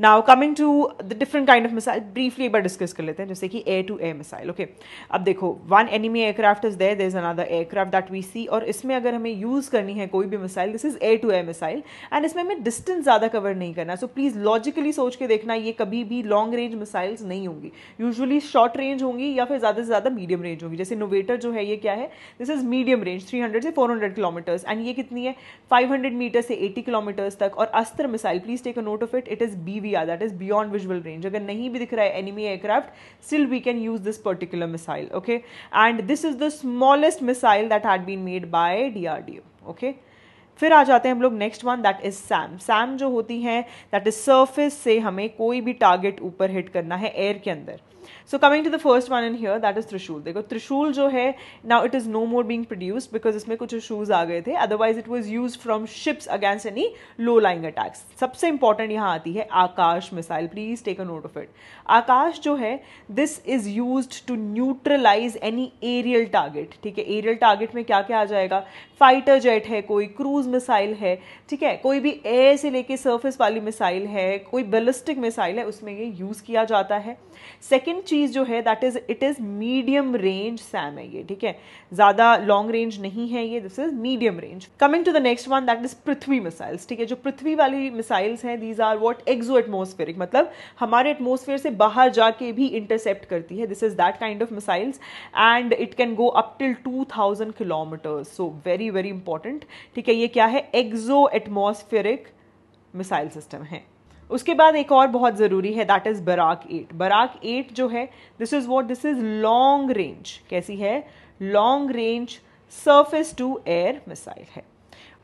now coming to the different kind of missile briefly एक बार डिस्कस कर लेते हैं जैसे कि air to air missile okay अब देखो one enemy aircraft is there there is another aircraft that we see और इसमें अगर हमें यूज़ करनी है कोई भी missile this is air to air missile and इसमें हमें डिस्टेंस ज़्यादा कवर नहीं करना सो प्लीज़ लॉजिकली सोच के देखना ये कभी भी लॉन्ग रेंज मिसाइल्स नहीं होंगी यूजली शॉर्ट रेंज होंगी या फिर ज़्यादा से ज़्यादा मीडियम रेंज होंगी जैसे इनोवेटर जो है ये क्या है this is medium range three hundred से फोर हंड्रेड किलोमीटर्स एंड ये कितनी है फाइव हंड्रेड मीटर से एटी किलोमीटर्स तक और Astra missile please take a note of it it is B BVR that is beyond visual range अगर नहीं भी दिख रहा है enemy aircraft still we can use this particular missile okay and this is the smallest missile that had been made bye DRDO okay फिर आ जाते हैं हम लोग next one that is SAM SAM जो होती है दैट इज सर्फिस से हमें कोई भी टारगेट ऊपर हिट करना है एयर के अंदर so coming to the first one in here that is Trishul देखो त्रिशूल जो है now it is no more being produced because इसमें कुछ इशूज आ गए थे otherwise it was use from ships against any low lying attacks सबसे इंपॉर्टेंट यहाँ आती है Akash missile please take a note of it Akash जो है this is use to neutralise any aerial target ठीक है एरियल टारगेट में क्या क्या आ जाएगा फाइटर जेट है कोई क्रूज मिसाइल है ठीक है कोई भी एयर से लेके सर्फेस वाली मिसाइल है कोई बेलिस्टिक मिसाइल है उसमें ये यूज़ किया जाता है सेकेंड चीज़ जो है that is it is medium range SAM है ये ठीक है ज़्यादा लॉन्ग रेंज नहीं है ये this is medium range coming to the next one that is Prithvi missiles ठीक है जो पृथ्वी वाली मिसाइल्स हैं these are what exo atmospheric मतलब हमारे एटमोस्फेयर से बाहर जाके भी इंटरसेप्ट करती है this is that kind of missiles and it can go up till two thousand kilometres so very very important ठीक है ये क्या है एक्जो एटमोस्फेयरिक मिसाइल सिस्टम है उसके बाद एक और बहुत ज़रूरी है that is Barak eight Barak eight जो है this is what this is long range कैसी है long range surface to air missile है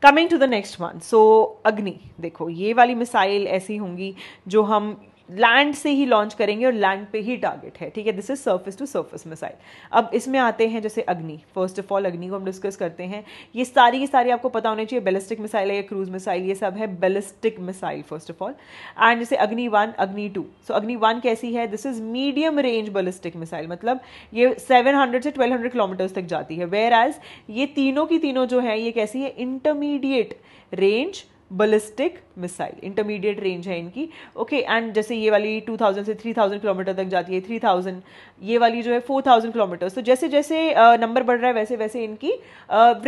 coming to the next one so Agni देखो ये वाली मिसाइल ऐसी होंगी जो हम लैंड से ही लॉन्च करेंगे और लैंड पे ही टारगेट है ठीक है this is surface to surface missile अब इसमें आते हैं जैसे अग्नि फर्स्ट ऑफ ऑल अग्नि को हम डिस्कस करते हैं ये सारी की सारी आपको पता होनी चाहिए बेलिस्टिक मिसाइल है या क्रूज मिसाइल ये सब है ballistic missile first of all and जैसे अग्नि वन अग्नि टू सो अग्नि वन कैसी है this is medium range ballistic missile मतलब ये सेवन हंड्रेड से ट्वेल्व हंड्रेड किलोमीटर्स तक जाती है वेयर एज ये तीनों की तीनों जो है ये कैसी है intermediate range ballistic missile intermediate range है इनकी ओके okay, एंड जैसे ये वाली 2000 से 3000 किलोमीटर तक जाती है 3000 ये वाली जो है 4000 किलोमीटर तो जैसे जैसे नंबर बढ़ रहा है वैसे वैसे इनकी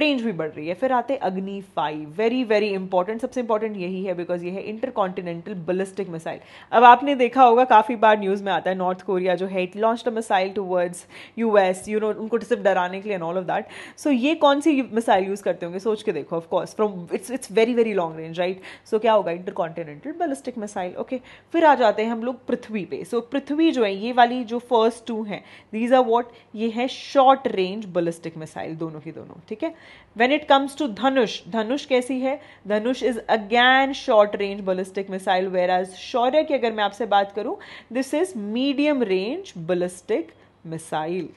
रेंज भी बढ़ रही है फिर आते Agni five very very important सबसे इंपॉर्टेंट यही है बिकॉज ये है इंटर कॉन्टिनेंटल बलिस्टिक मिसाइल अब आपने देखा होगा काफ़ी बार न्यूज़ में आता है नॉर्थ कोरिया जो है it launch a missile towards U S you know उनको सिर्फ डराने के लिए and all of that so ये कौन सी मिसाइल यूज़ करते होंगे सोच के देखो of course from its its very very long range right so क्या होगा intercontinental ballistic missile okay फिर आ जाते हैं हम लोग पृथ्वी पे सो so, पृथ्वी जो है ये वाली जो फर्स्ट टू हैं दीज आर वॉट ये है शॉर्ट रेंज बैलिस्टिक मिसाइल दोनों की दोनों ठीक है when it comes to Dhanush Dhanush कैसी है Dhanush is again short range ballistic missile whereas Shaurya की अगर मैं आपसे बात करूँ this is medium range ballistic missile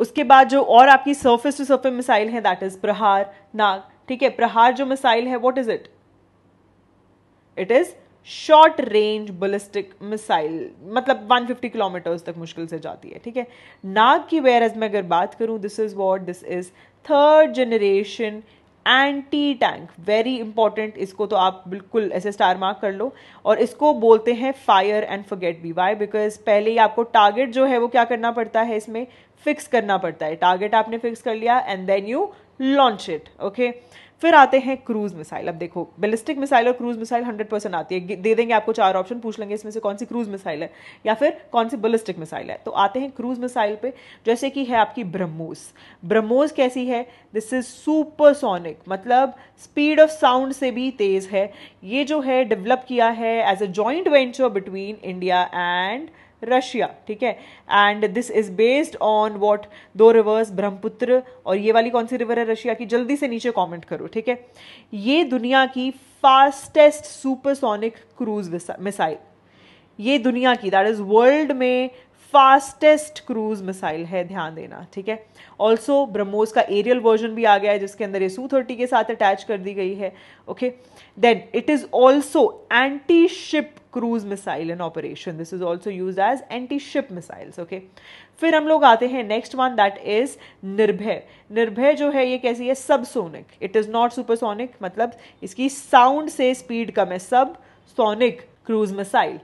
उसके बाद जो और आपकी सर्फेस टू सर्फेस मिसाइल है दैट इज प्रहार नाग ठीक है प्रहार जो मिसाइल है what is it it is short range ballistic missile मतलब 150 किलोमीटर्स तक मुश्किल से जाती है ठीक है नाग की वेयर एज में अगर बात करूँ this is what this is third generation anti tank very important इसको तो आप बिल्कुल ऐसे स्टार मार्क कर लो और इसको बोलते हैं fire and forget B Y because पहले ही आपको टारगेट जो है वो क्या करना पड़ता है इसमें फिक्स करना पड़ता है टारगेट आपने फिक्स कर लिया and then you launch it okay फिर आते हैं क्रूज मिसाइल अब देखो बेलिस्टिक मिसाइल और क्रूज मिसाइल हंड्रेड परसेंट आती है दे देंगे आपको चार ऑप्शन पूछ लेंगे इसमें से कौन सी क्रूज मिसाइल है या फिर कौन सी बेलिस्टिक मिसाइल है तो आते हैं क्रूज मिसाइल पे जैसे कि है आपकी ब्रह्मोस ब्रह्मोस कैसी है दिस इज सुपरसोनिक मतलब स्पीड ऑफ साउंड से भी तेज है ये जो है डेवलप किया है as a joint venture between India and Russia ठीक है and this is based on what दो रिवर्स ब्रह्मपुत्र और ये वाली कौन सी रिवर है रशिया की जल्दी से नीचे कॉमेंट करो ठीक है ये दुनिया की फास्टेस्ट सुपरसोनिक क्रूज मिसाइल ये दुनिया की दैट इज वर्ल्ड में फास्टेस्ट क्रूज मिसाइल है ध्यान देना ठीक है ऑल्सो ब्रह्मोस का एरियल वर्जन भी आ गया है जिसके अंदर ये सू थर्टी के साथ अटैच कर दी गई है okay then it is also anti ship cruise missile in operation this is also use as anti ship missiles okay फिर हम लोग आते हैं नेक्स्ट वन दैट इज निर्भय निर्भय जो है ये कैसी है sonic it is not supersonic मतलब इसकी साउंड से स्पीड कम है सब सोनिक क्रूज मिसाइल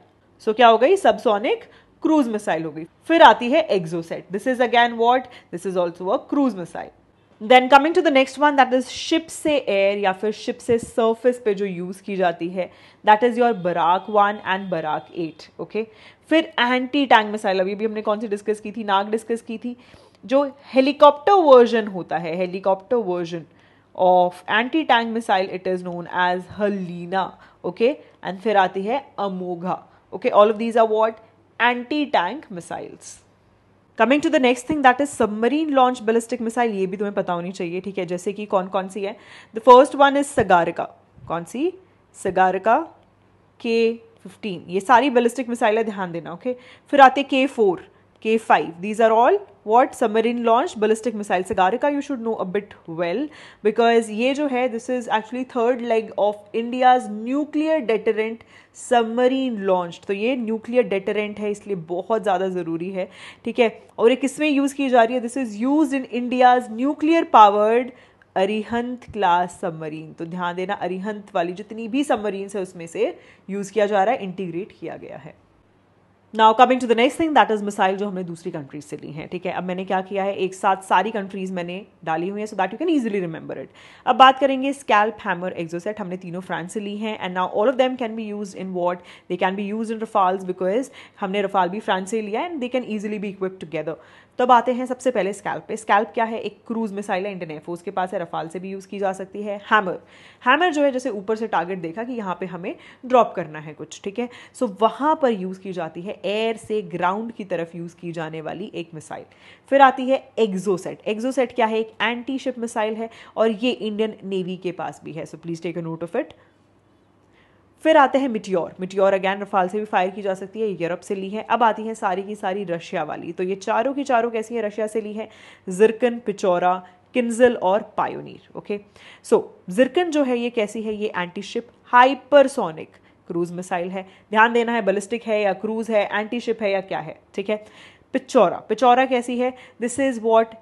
सो क्या हो गई सब सोनिक क्रूज मिसाइल हो गई फिर आती है Exocet this is again what this is also a cruise missile then coming to the next one that is ship से एयर या फिर शिप से सर्फिस पे जो यूज़ की जाती है that is your Barak one and Barak eight okay फिर एंटी टैंक मिसाइल अभी भी हमने कौन सी डिस्कस की थी नाग डिस्कस की थी जो हेलीकॉप्टर वर्जन होता है helicopter version of anti tank missile it is known as Helina okay and फिर आती है Amogha okay all of these are what anti tank missiles coming to the next thing that is submarine launched ballistic missile ये भी तुम्हें पता होनी चाहिए ठीक है जैसे कि कौन कौन सी है the first one is Sagarika कौन सी सगारका के फिफ्टीन ये सारी बैलिस्टिक मिसाइलें ध्यान देना ओके okay? फिर आते K four K5. These are all what submarine launched ballistic missile. Sagarika you should know a bit well because ये जो है this is actually third leg of India's nuclear deterrent submarine launched. तो ये nuclear deterrent है इसलिए बहुत ज़्यादा ज़रूरी है ठीक है और ये किसमें use की जा रही है This is used in India's nuclear powered Arihant class submarine तो ध्यान देना अरिहंत वाली जितनी भी सबमरीन है उसमें से यूज़ किया जा रहा है इंटीग्रेट किया गया है now coming to the next thing that is missile जो हमने दूसरी कंट्रीज से ली हैं ठीक है अब मैंने क्या किया है एक साथ सारी कंट्रीज मैंने डाली हुई है so that you can easily remember it अब बात करेंगे स्कैल्प हैमर एक्जोसेट हमने तीनों फ्रांस से ली हैं and now all of them can be use in what they can be use in Rafales because हमने रफाल भी फ्रांस से लिया एंड दे कैन ईजिली भी इक्विप टुगेदर तो अब आते हैं सबसे पहले स्कैल्प पे स्कैल्प क्या है एक क्रूज मिसाइल है इंडियन एयरफोर्स के पास है रफाल से भी यूज़ की जा सकती है हैमर हैमर जो है जैसे ऊपर से टारगेट देखा कि यहाँ पे हमें ड्रॉप करना है कुछ ठीक है सो so, वहाँ पर यूज़ की जाती है एयर से ग्राउंड की तरफ यूज़ की जाने वाली एक मिसाइल फिर आती है एग्जोसेट एग्जोसेट क्या है एक एंटी शिप मिसाइल है और ये इंडियन नेवी के पास भी है so please take a note of it फिर आते हैं मिट्योर मिट्योर अगैन रफाल से भी फायर की जा सकती है यूरोप से ली है अब आती हैं सारी की सारी रशिया वाली तो ये चारों की चारों कैसी हैं रशिया से ली है जिरकन पिचौरा किन्जल और पायोनीर ओके सो जिरकन जो है ये कैसी है ये एंटीशिप हाइपरसोनिक क्रूज मिसाइल है ध्यान देना है बलिस्टिक है या क्रूज है एंटीशिप है या क्या है ठीक है पिचौरा पिचौरा कैसी है दिस इज वॉट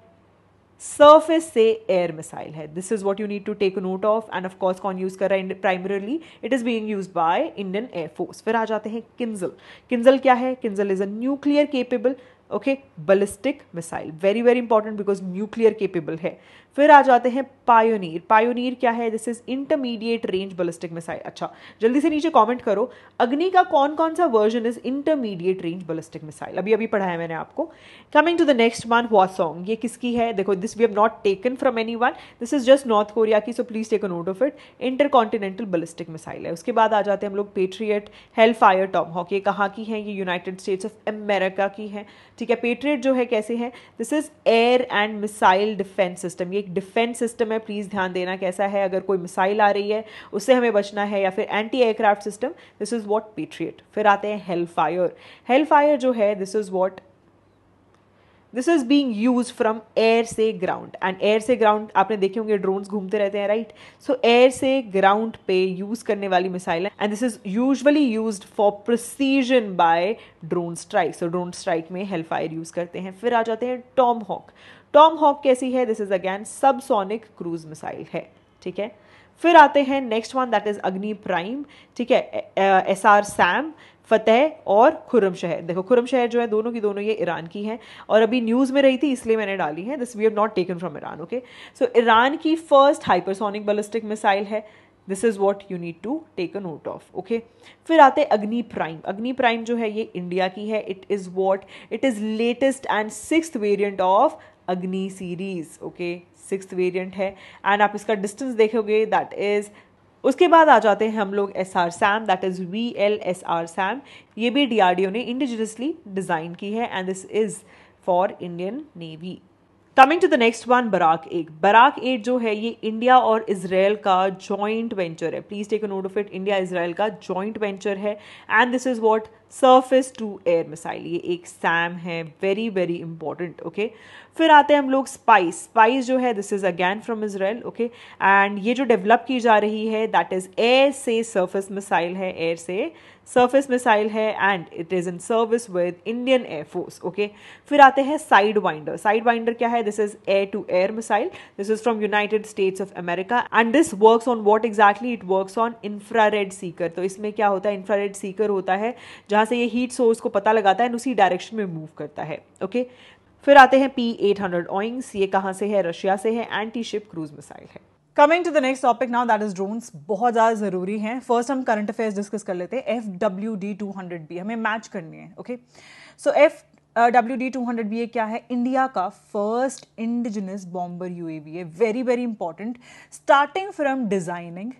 सर्फेस से एयर मिसाइल है this is what you need to take note of and of course कौन यूज कर रहा है primarily it is being use by Indian Air Force फिर आ जाते हैं किंजल किंजल क्या है Kinzhal is a nuclear capable okay ballistic missile very very important because nuclear capable है फिर आ जाते हैं पायोनीर पायोनीर क्या है this is intermediate range ballistic missile अच्छा जल्दी से नीचे कमेंट करो अग्नि का कौन कौन सा version is intermediate range ballistic missile अभी अभी पढ़ाया मैंने आपको coming to the next one Hwasong ये किसकी है देखो this we have not taken from any one this is just North Korea की so please take a note of it intercontinental ballistic missile है उसके बाद आ जाते हैं हम लोग Patriot Hellfire Tomahawk ये कहाँ की है ये यूनाइटेड स्टेट्स ऑफ अमेरिका की है ठीक है पेट्रियट जो है कैसे है this is air and missile defence system ये एक डिफेंस सिस्टम है प्लीज़ ध्यान देना कैसा है अगर कोई मिसाइल आ रही है उससे हमें बचना है या फिर anti aircraft system this is what Patriot फिर आते हैं हेल फायर हेल फायर जो है this is what this is being use from air से ग्राउंड एंड एयर से ग्राउंड आपने देखे होंगे ड्रोन्स घूमते रहते हैं राइट सो एयर से ग्राउंड पे यूज करने वाली मिसाइल है and this is usually use for precision by drone strike so drone strike में हेल्फायर यूज करते हैं फिर आ जाते हैं टॉम हॉक टॉम हॉक कैसी है this is again subsonic cruise missile है ठीक है फिर आते हैं next one that is Agni Prime ठीक है एस आर सैम फतेह और खुरम शहर देखो खुरम शहर जो है दोनों की दोनों ये ईरान की हैं और अभी न्यूज़ में रही थी इसलिए मैंने डाली है this we have not taken from Iran okay so Iran की फर्स्ट हाइपरसोनिक बलिस्टिक मिसाइल है this is what you need to take a note of okay फिर आते हैं अग्नि प्राइम अग्नि प्राइम जो है ये इंडिया की है it is what it is latest and six variant of Agni series okay six variant है एंड आप इसका डिस्टेंस देखोगे दैट इज़ उसके बाद आ जाते हैं हम लोग S R SAM that is V L S R SAM ये भी डी आर डी ओ ने इंडिजिनसली डिज़ाइन की है and this is for Indian Navy coming to the next one Barak eight Barak eight जो है ये India और Israel का जॉइंट वेंचर है please take a note of it India Israel का जॉइंट वेंचर है and this is what surface to air missile ये एक सैम है वेरी वेरी इंपॉर्टेंट ओके फिर आते हैं हम लोग स्पाइस स्पाइस जो है this is again from Israel okay and ये जो डेवलप की जा रही है दैट इज़ एयर से सर्फेस मिसाइल है एयर से सर्फेस मिसाइल है and it is in service with Indian Air Force okay फिर आते हैं साइड वाइंडर साइड वाइंडर क्या है this is air to air missile this is from United States of America and this work on what exactly it work on infrared seeker तो इसमें क्या होता है इंफ्रारेड सीकर होता है जहां जहाँ से ये हीट सोर्स को पता लगाता है एंड उसी डायरेक्शन में मूव करता है ओके फिर आते हैं पी एट हंड्रेड ऑइंग्स ये कहाँ से है रशिया से है एंटी शिप क्रूज मिसाइल है coming to the next topic now that is drones बहुत ज़्यादा ज़रूरी हैं फर्स्ट हम करंट अफेयर्स डिस्कस कर लेते हैं F W D two hundred B हमें मैच करनी है okay so F W D two hundred B A क्या है इंडिया का first indigenous bomber U A V है very very important starting from designing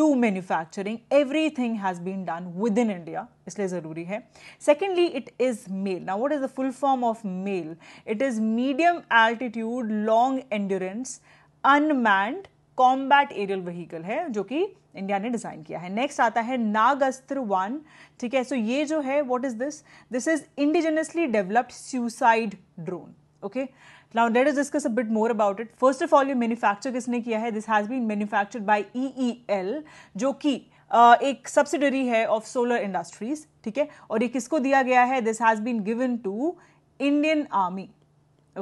to manufacturing everything has been done within India इसलिए जरूरी है secondly it is MALE ना what is the full form of MALE it is medium altitude long endurance unmanned combat aerial vehicle है जो कि India ने design किया है नेक्स्ट आता है नागस्त्र वन ठीक है सो ये जो है what is this this is indigenously developed suicide drone okay okay? Now let us discuss a bit more about it. First of all, ये manufacture this? This has been manufactured by EEL, जो कि uh, एक of Solar Industries. Solar Industries ठीक है और ये किसको दिया गया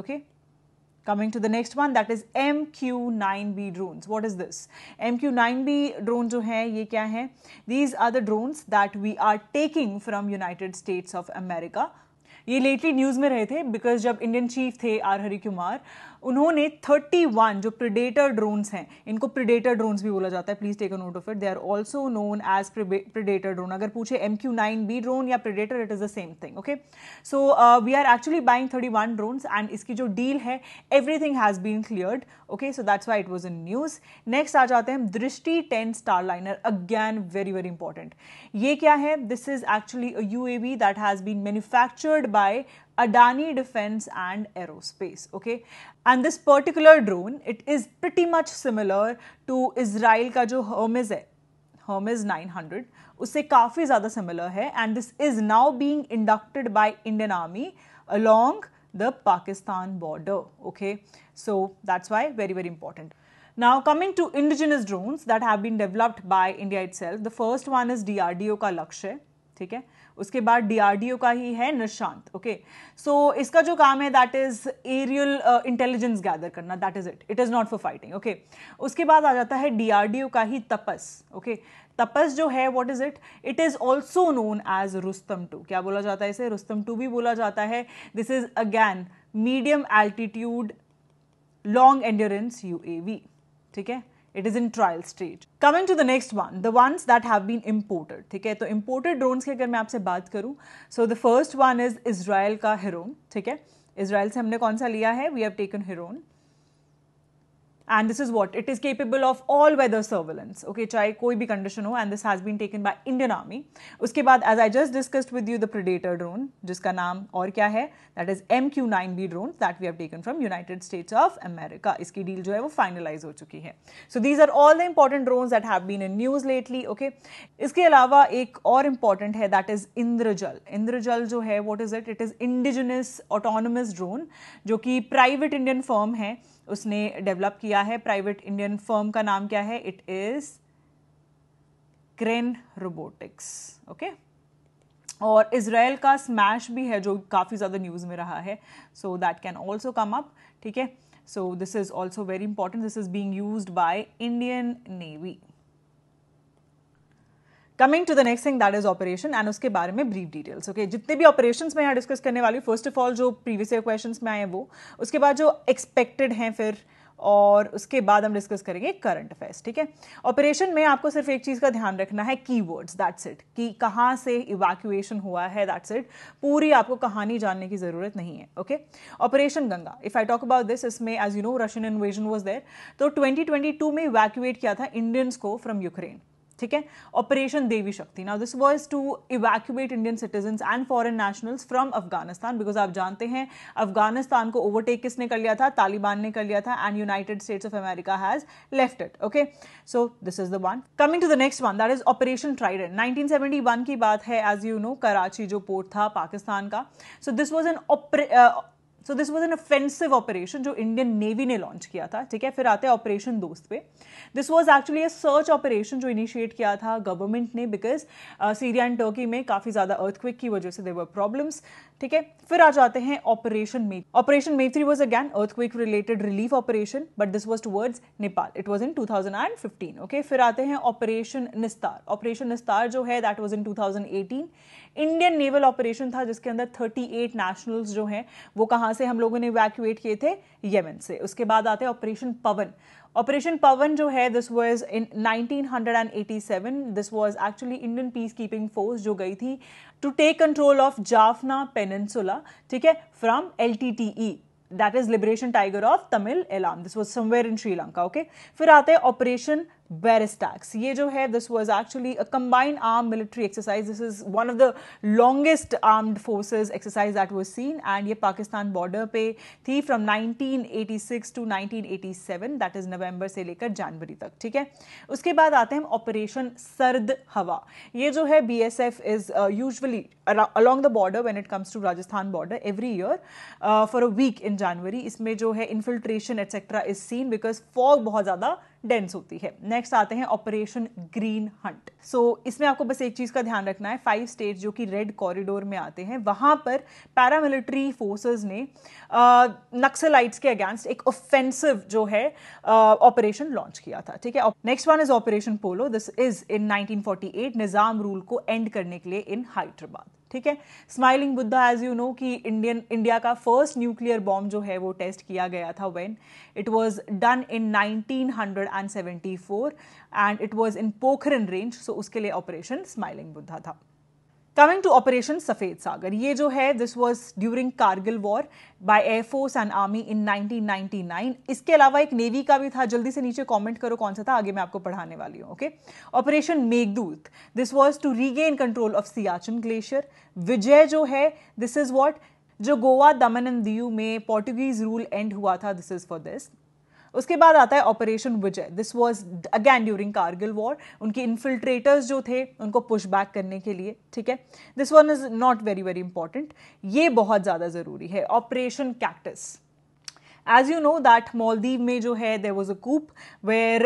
है Coming to the next one, that is MQ-9B drones. What is this? MQ-9B drones, जो है ये These are the drones that we are taking from United States of America ये लेटली न्यूज़ में रहे थे बिकॉज जब इंडियन चीफ थे R Hari Kumar उन्होंने 31 जो प्रिडेटर ड्रोन्स हैं इनको प्रिडेटर ड्रोन्स भी बोला जाता है please take a note of it they are also known as Predator drone अगर पूछे M Q nine B drone या Predator it is the same thing okay so we are actually buying thirty one drones and इसकी जो deal है everything has been cleared okay so that's why it was in news next आ जाते हैं Drishti ten Starliner again very very important ये क्या है this is actually U A V that has been manufactured by Adani Defense and Aerospace. Okay, and this particular drone, it is pretty much similar to Israel का जो Hermes है, Hermes 900, उससे काफ़ी ज़्यादा similar है, and this is now being inducted by Indian Army along the Pakistan border. Okay, so that's why very very important. Now coming to indigenous drones that have been developed by India itself, the first one is DRDO का Lakshya. ठीक है? उसके बाद DRDO का ही है Nishant okay so इसका जो काम है that is aerial intelligence gather करना that is it it is not for fighting okay उसके बाद आ जाता है डीआरडीओ का ही तपस ओके okay? तपस जो है what is it it is also known as Rustom two क्या बोला जाता है इसे रुस्तम टू भी बोला जाता है this is again medium altitude long endurance U ठीक है it is in trial stage coming to the next one the ones that have been imported ठीक है तो इम्पोर्टेड ड्रोन्स की अगर मैं आपसे बात करूँ so the first one is Israel का हिरोन ठीक है इसराइल से हमने कौन सा लिया है we have taken Heron and this is what it is capable of all weather surveillance okay chai koi bhi condition ho and this has been taken by indian army uske baad as i just discussed with you the predator drone jiska naam aur kya hai that is mq9b drones that we have taken from united states of america iski deal jo hai wo finalize ho chuki hai so these are all the important drones that have been in news lately okay iske alawa ek aur important hai that is indrajal indrajal jo hai what is it it is indigenous autonomous drone jo ki private indian firm hai उसने develop किया है private Indian firm का नाम क्या है it is Crane Robotics okay और Israel का Smash भी है जो काफ़ी ज़्यादा न्यूज़ में रहा है so that can also come up ठीक है so this is also very important this is being use by Indian Navy coming to the next thing that is operation and उसके बारे में ब्रीफ डिटेल्स ओके जितने भी operation में यहाँ discuss करने वाली फर्स्ट ऑफ ऑल जो प्रीवियस ईयर क्वेश्चन में आए वो उसके बाद जो एक्सपेक्टेड हैं फिर और उसके बाद हम डिस्कस करेंगे करंट अफेयर्स ठीक है ऑपरेशन में आपको सिर्फ एक चीज़ का ध्यान रखना है की वर्ड्स दैट्स इट कि कहाँ से इवैक्यूएशन हुआ है दैट्स इट पूरी आपको कहानी जानने की ज़रूरत नहीं है okay Operation Ganga if I talk about this इसमें as you know Russian invasion was there तो 2022 में इवैक्यूएट किया था इंडियंस को फ्रॉम यूक्रेन ठीक है Operation Devi Shakti now this was to evacuate Indian citizen and foreign nationals from Afghanistan because आप जानते हैं अफगानिस्तान को ओवरटेक किसने कर लिया था तालिबान ने कर लिया था and United States of America has left it okay so this is the one coming to the next one that is Operation Trident one की बात है एज यू नो कराची जो पोर्ट था पाकिस्तान का so this was an so this was an offensive operation जो Indian navy ने launch किया था ठीक है फिर आते हैं ऑपरेशन दोस्त पे this was actually a search operation जो इनिशिएट किया था गवर्नमेंट ने बिकॉज सीरिया एंड टर्की में काफ़ी ज़्यादा अर्थक्विक की वजह से देवर प्रॉब्लम्स ठीक है फिर आ जाते हैं ऑपरेशन मे operation Maitri was again earthquake related relief operation but this was towards Nepal it was in two thousand and fifteen okay फिर आते हैं ऑपरेशन निस्तार ऑपरेशन निस्तार जो है that was in eighteen Indian naval operation था जिसके अंदर 38 नेशनल्स जो हैं वो कहाँ से हम लोगों ने वैक्यूएट किए थे यमन से उसके बाद आते हैं ऑपरेशन पवन ऑपरेशन पवन जो है this was in 1987 this was actually Indian peace keeping force जो गई थी to take control of Jaffna peninsula ठीक है from L that is liberation tiger of Tamil Eelam this was somewhere in Sri Lanka okay फिर आते हैं ऑपरेशन बैरिस्टैक्स ये जो है this was actually a combined arm military exercise this is one of the longest armed forces exercise that was seen and ये Pakistan border पे थी from 1986 to 1987 that is नवंबर से लेकर जनवरी तक ठीक है उसके बाद आते हैं ऑपरेशन सर्द हवा ये जो है B S F is usually along the border when it comes to Rajasthan border every year for a week in January इसमें जो है infiltration etcetera is seen because fog बहुत ज़्यादा डेंस होती है नेक्स्ट आते हैं ऑपरेशन ग्रीन हंट सो इसमें आपको बस एक चीज़ का ध्यान रखना है फाइव स्टेट जो कि रेड कॉरिडोर में आते हैं वहां पर पैरामिलिट्री फोर्सेस ने नक्सलाइट्स के अगेंस्ट एक ऑफेंसिव जो है ऑपरेशन लॉन्च किया था ठीक है next one is operation Polo this is in nineteen Nizam rule को एंड करने के लिए इन हैदराबाद ठीक है smiling Buddha as you know कि इंडियन इंडिया का फर्स्ट न्यूक्लियर बॉम्ब जो है वो टेस्ट किया गया था when it was done in 1974 and it was in Pokhran range so उसके लिए ऑपरेशन स्माइलिंग बुद्धा था कमिंग टू ऑपरेशन सफेद सागर ये जो है this was during Kargil war by Air Force and Army in 1999. इसके अलावा एक नेवी का भी था जल्दी से नीचे कमेंट करो कौन सा था आगे मैं आपको पढ़ाने वाली हूँ okay operation Meghdoot this was to regain control of Siachen glacier Vijay जो है दिस इज वॉट जो गोवा दमन एंड दीयू में पोर्टुगीज रूल एंड हुआ था दिस इज फॉर दिस उसके बाद आता है operation Vijay this was again during Kargil war उनके इन्फिल्ट्रेटर्स जो थे उनको पुश बैक करने के लिए ठीक है this one is not very very important ये बहुत ज़्यादा ज़रूरी है operation Cactus as you know that Maldives में जो है there was a coup where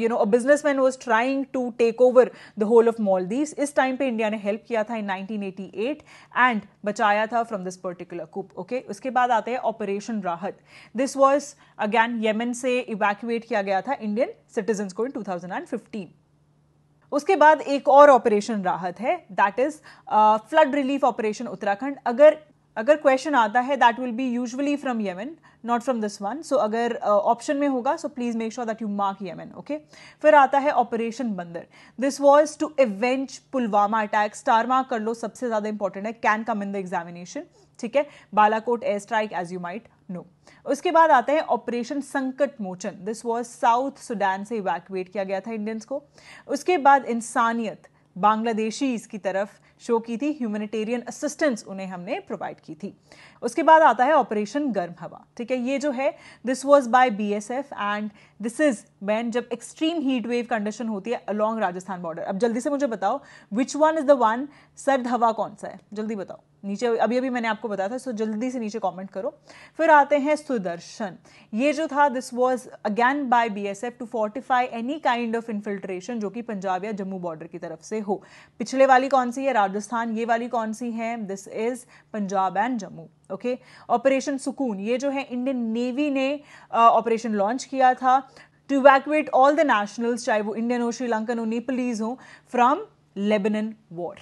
you know a business man was trying to take over the whole of Maldives इस time पर इंडिया ने हेल्प किया था in nineteen eighty eight and बचाया था from this particular coup okay उसके बाद आते हैं ऑपरेशन राहत दिस वॉज अगैन येमन से इवैक्यूएट किया गया था इंडियन सिटीजन को in two thousand and fifteen उसके बाद एक और ऑपरेशन राहत है that is flood relief operation Uttarakhand अगर अगर क्वेश्चन आता है that will be usually from Yemen not from this one so अगर ऑप्शन uh, में होगा so please make sure that you mark Yemen okay फिर आता है operation Bandar this was to avenge Pulwama attack star mark कर लो सबसे ज़्यादा इंपॉर्टेंट है can come in the examination ठीक है Balakot air strike as you might know उसके बाद आता है operation Sankat Mochan this was South Sudan से इवैक्यूएट किया गया था इंडियंस को उसके बाद इंसानियत बांग्लादेशी की तरफ शो की थी ह्यूमनिटेरियन असिस्टेंस उन्हें हमने प्रोवाइड की थी उसके बाद आता है ऑपरेशन गर्म हवा ठीक है ये जो है this was by B S F and this is when जब एक्सट्रीम हीट वेव कंडीशन होती है अलॉन्ग राजस्थान बॉर्डर अब जल्दी से मुझे बताओ which one is the one Sard Hawa कौन सा है जल्दी बताओ नीचे अभी अभी मैंने आपको बताया था सो जल्दी से नीचे कमेंट करो फिर आते हैं सुदर्शन ये जो था this was again by BSF to fortify any kind of infiltration जो कि पंजाब या जम्मू बॉर्डर की तरफ से हो पिछले वाली कौन सी है राजस्थान ये वाली कौन सी है this is Punjab and Jammu okay operation Sukoon ये जो है इंडियन नेवी ने ऑपरेशन uh, लॉन्च किया था to evacuate all the nationals चाहे वो इंडियन हो श्रीलंकन हो नेपलीज हो from Lebanon war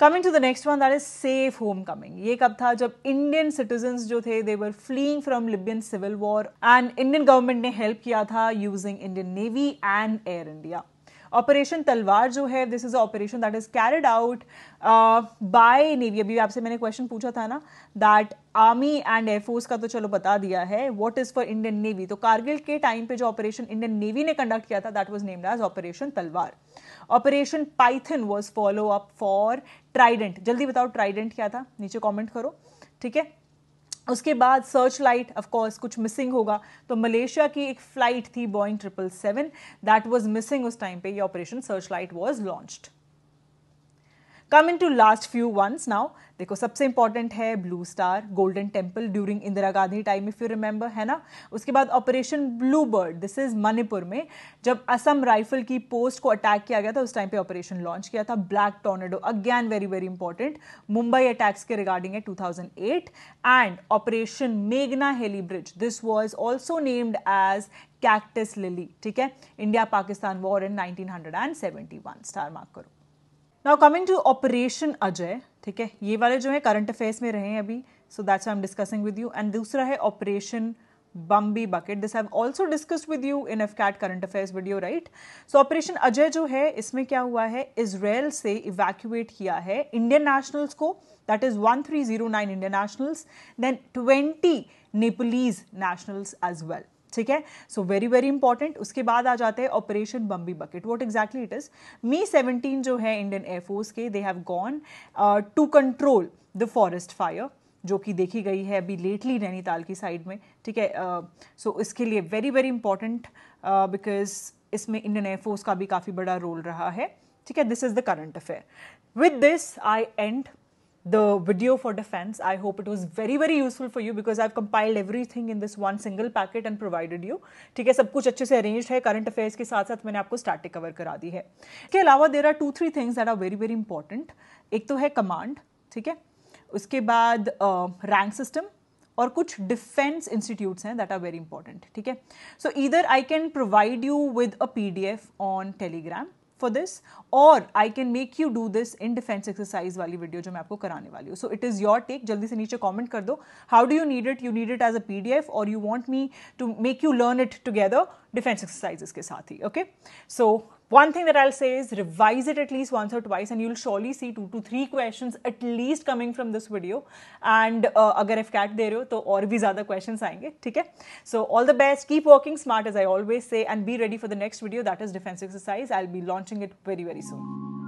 coming to the next one that is safe home coming ये कब था जब इंडियन सिटीजन जो थे they were fleeing from Libyan civil war and Indian government ने हेल्प किया था using Indian navy and Air India operation Talwar जो है this is operation that is carried out by navy अभी आपसे मैंने क्वेश्चन पूछा था ना दैट आर्मी एंड एयरफोर्स का तो चलो बता दिया है what is for Indian navy तो कारगिल के टाइम पे जो ऑपरेशन इंडियन नेवी ने कंडक्ट किया था that was named as operation Talwar operation Python was follow up for Trident जल्दी बताओ ट्राइडेंट क्या था नीचे कमेंट करो ठीक है उसके बाद सर्च लाइट ऑफकोर्स कुछ मिसिंग होगा तो मलेशिया की एक फ़्लाइट थी Boeing triple seven that was missing उस टाइम पे ये operation search light was launched come in to last few ones now देखो सबसे इंपॉर्टेंट है blue star golden temple during Indira Gandhi time if you remember है ना उसके बाद operation blue bird this is Manipur में जब असम राइफल की पोस्ट को अटैक किया गया था उस टाइम पे ऑपरेशन लॉन्च किया था black tornado again very very important Mumbai attacks के रिगार्डिंग है एट एंड ऑपरेशन मेघना heli bridge this was also named as cactus lily ठीक है India Pakistan war in one star mark करो now coming to operation Ajay ठीक है ये वाले जो है करंट अफेयर्स में रहे हैं अभी so that's I am discussing with you and दूसरा है operation Bambi bucket this have also discussed with you in F cat current affairs video right so operation Ajay जो है इसमें क्या हुआ है इसराइल से इवैक्यूएट किया है इंडियन नेशनल्स को that is one three zero nine Indian nationals then twenty Nepalese nationals as well ठीक है सो वेरी वेरी इंपॉर्टेंट उसके बाद आ जाते हैं operation Bambi bucket what exactly it is Mi seventeen जो है इंडियन एयरफोर्स के they have gone to control the forest fire जो कि देखी गई है अभी लेटली नैनीताल की साइड में ठीक है सो uh, so इसके लिए वेरी वेरी इंपॉर्टेंट बिकॉज इसमें इंडियन एयरफोर्स का भी काफ़ी बड़ा रोल रहा है ठीक है this is the current affair with this I end the video for defense. I hope it was very very useful for you because I've compiled everything in this one single packet and provided you. ठीक है सब कुछ अच्छे से arranged है current affairs के साथ साथ मैंने आपको static cover करा दी है इसके अलावा there are two three things that are very very important. एक तो है command ठीक है उसके बाद रैंक uh, सिस्टम और कुछ डिफेंस इंस्टीट्यूट्स हैं दैट आर वेरी इंपॉर्टेंट ठीक है सो इधर I can provide you with a PDF on Telegram for this और I can make you do this in defence exercise वाली वीडियो जो मैं आपको कराने वाली हूँ so it is your take जल्दी से नीचे कॉमेंट कर दो how do you need it you need it as a P D F और you want me to make you learn it together defence exercises के साथ ही okay so One thing that I'll say is revise it at least once or twice and you'll surely see two to three questions at least coming from this video. And uh, agar if cat de rahe to aur bhi zyada questions aayenge, theek hai? So all the best, keep working smart as I always say and be ready for the next video that is defense exercise. I'll be launching it very, very soon.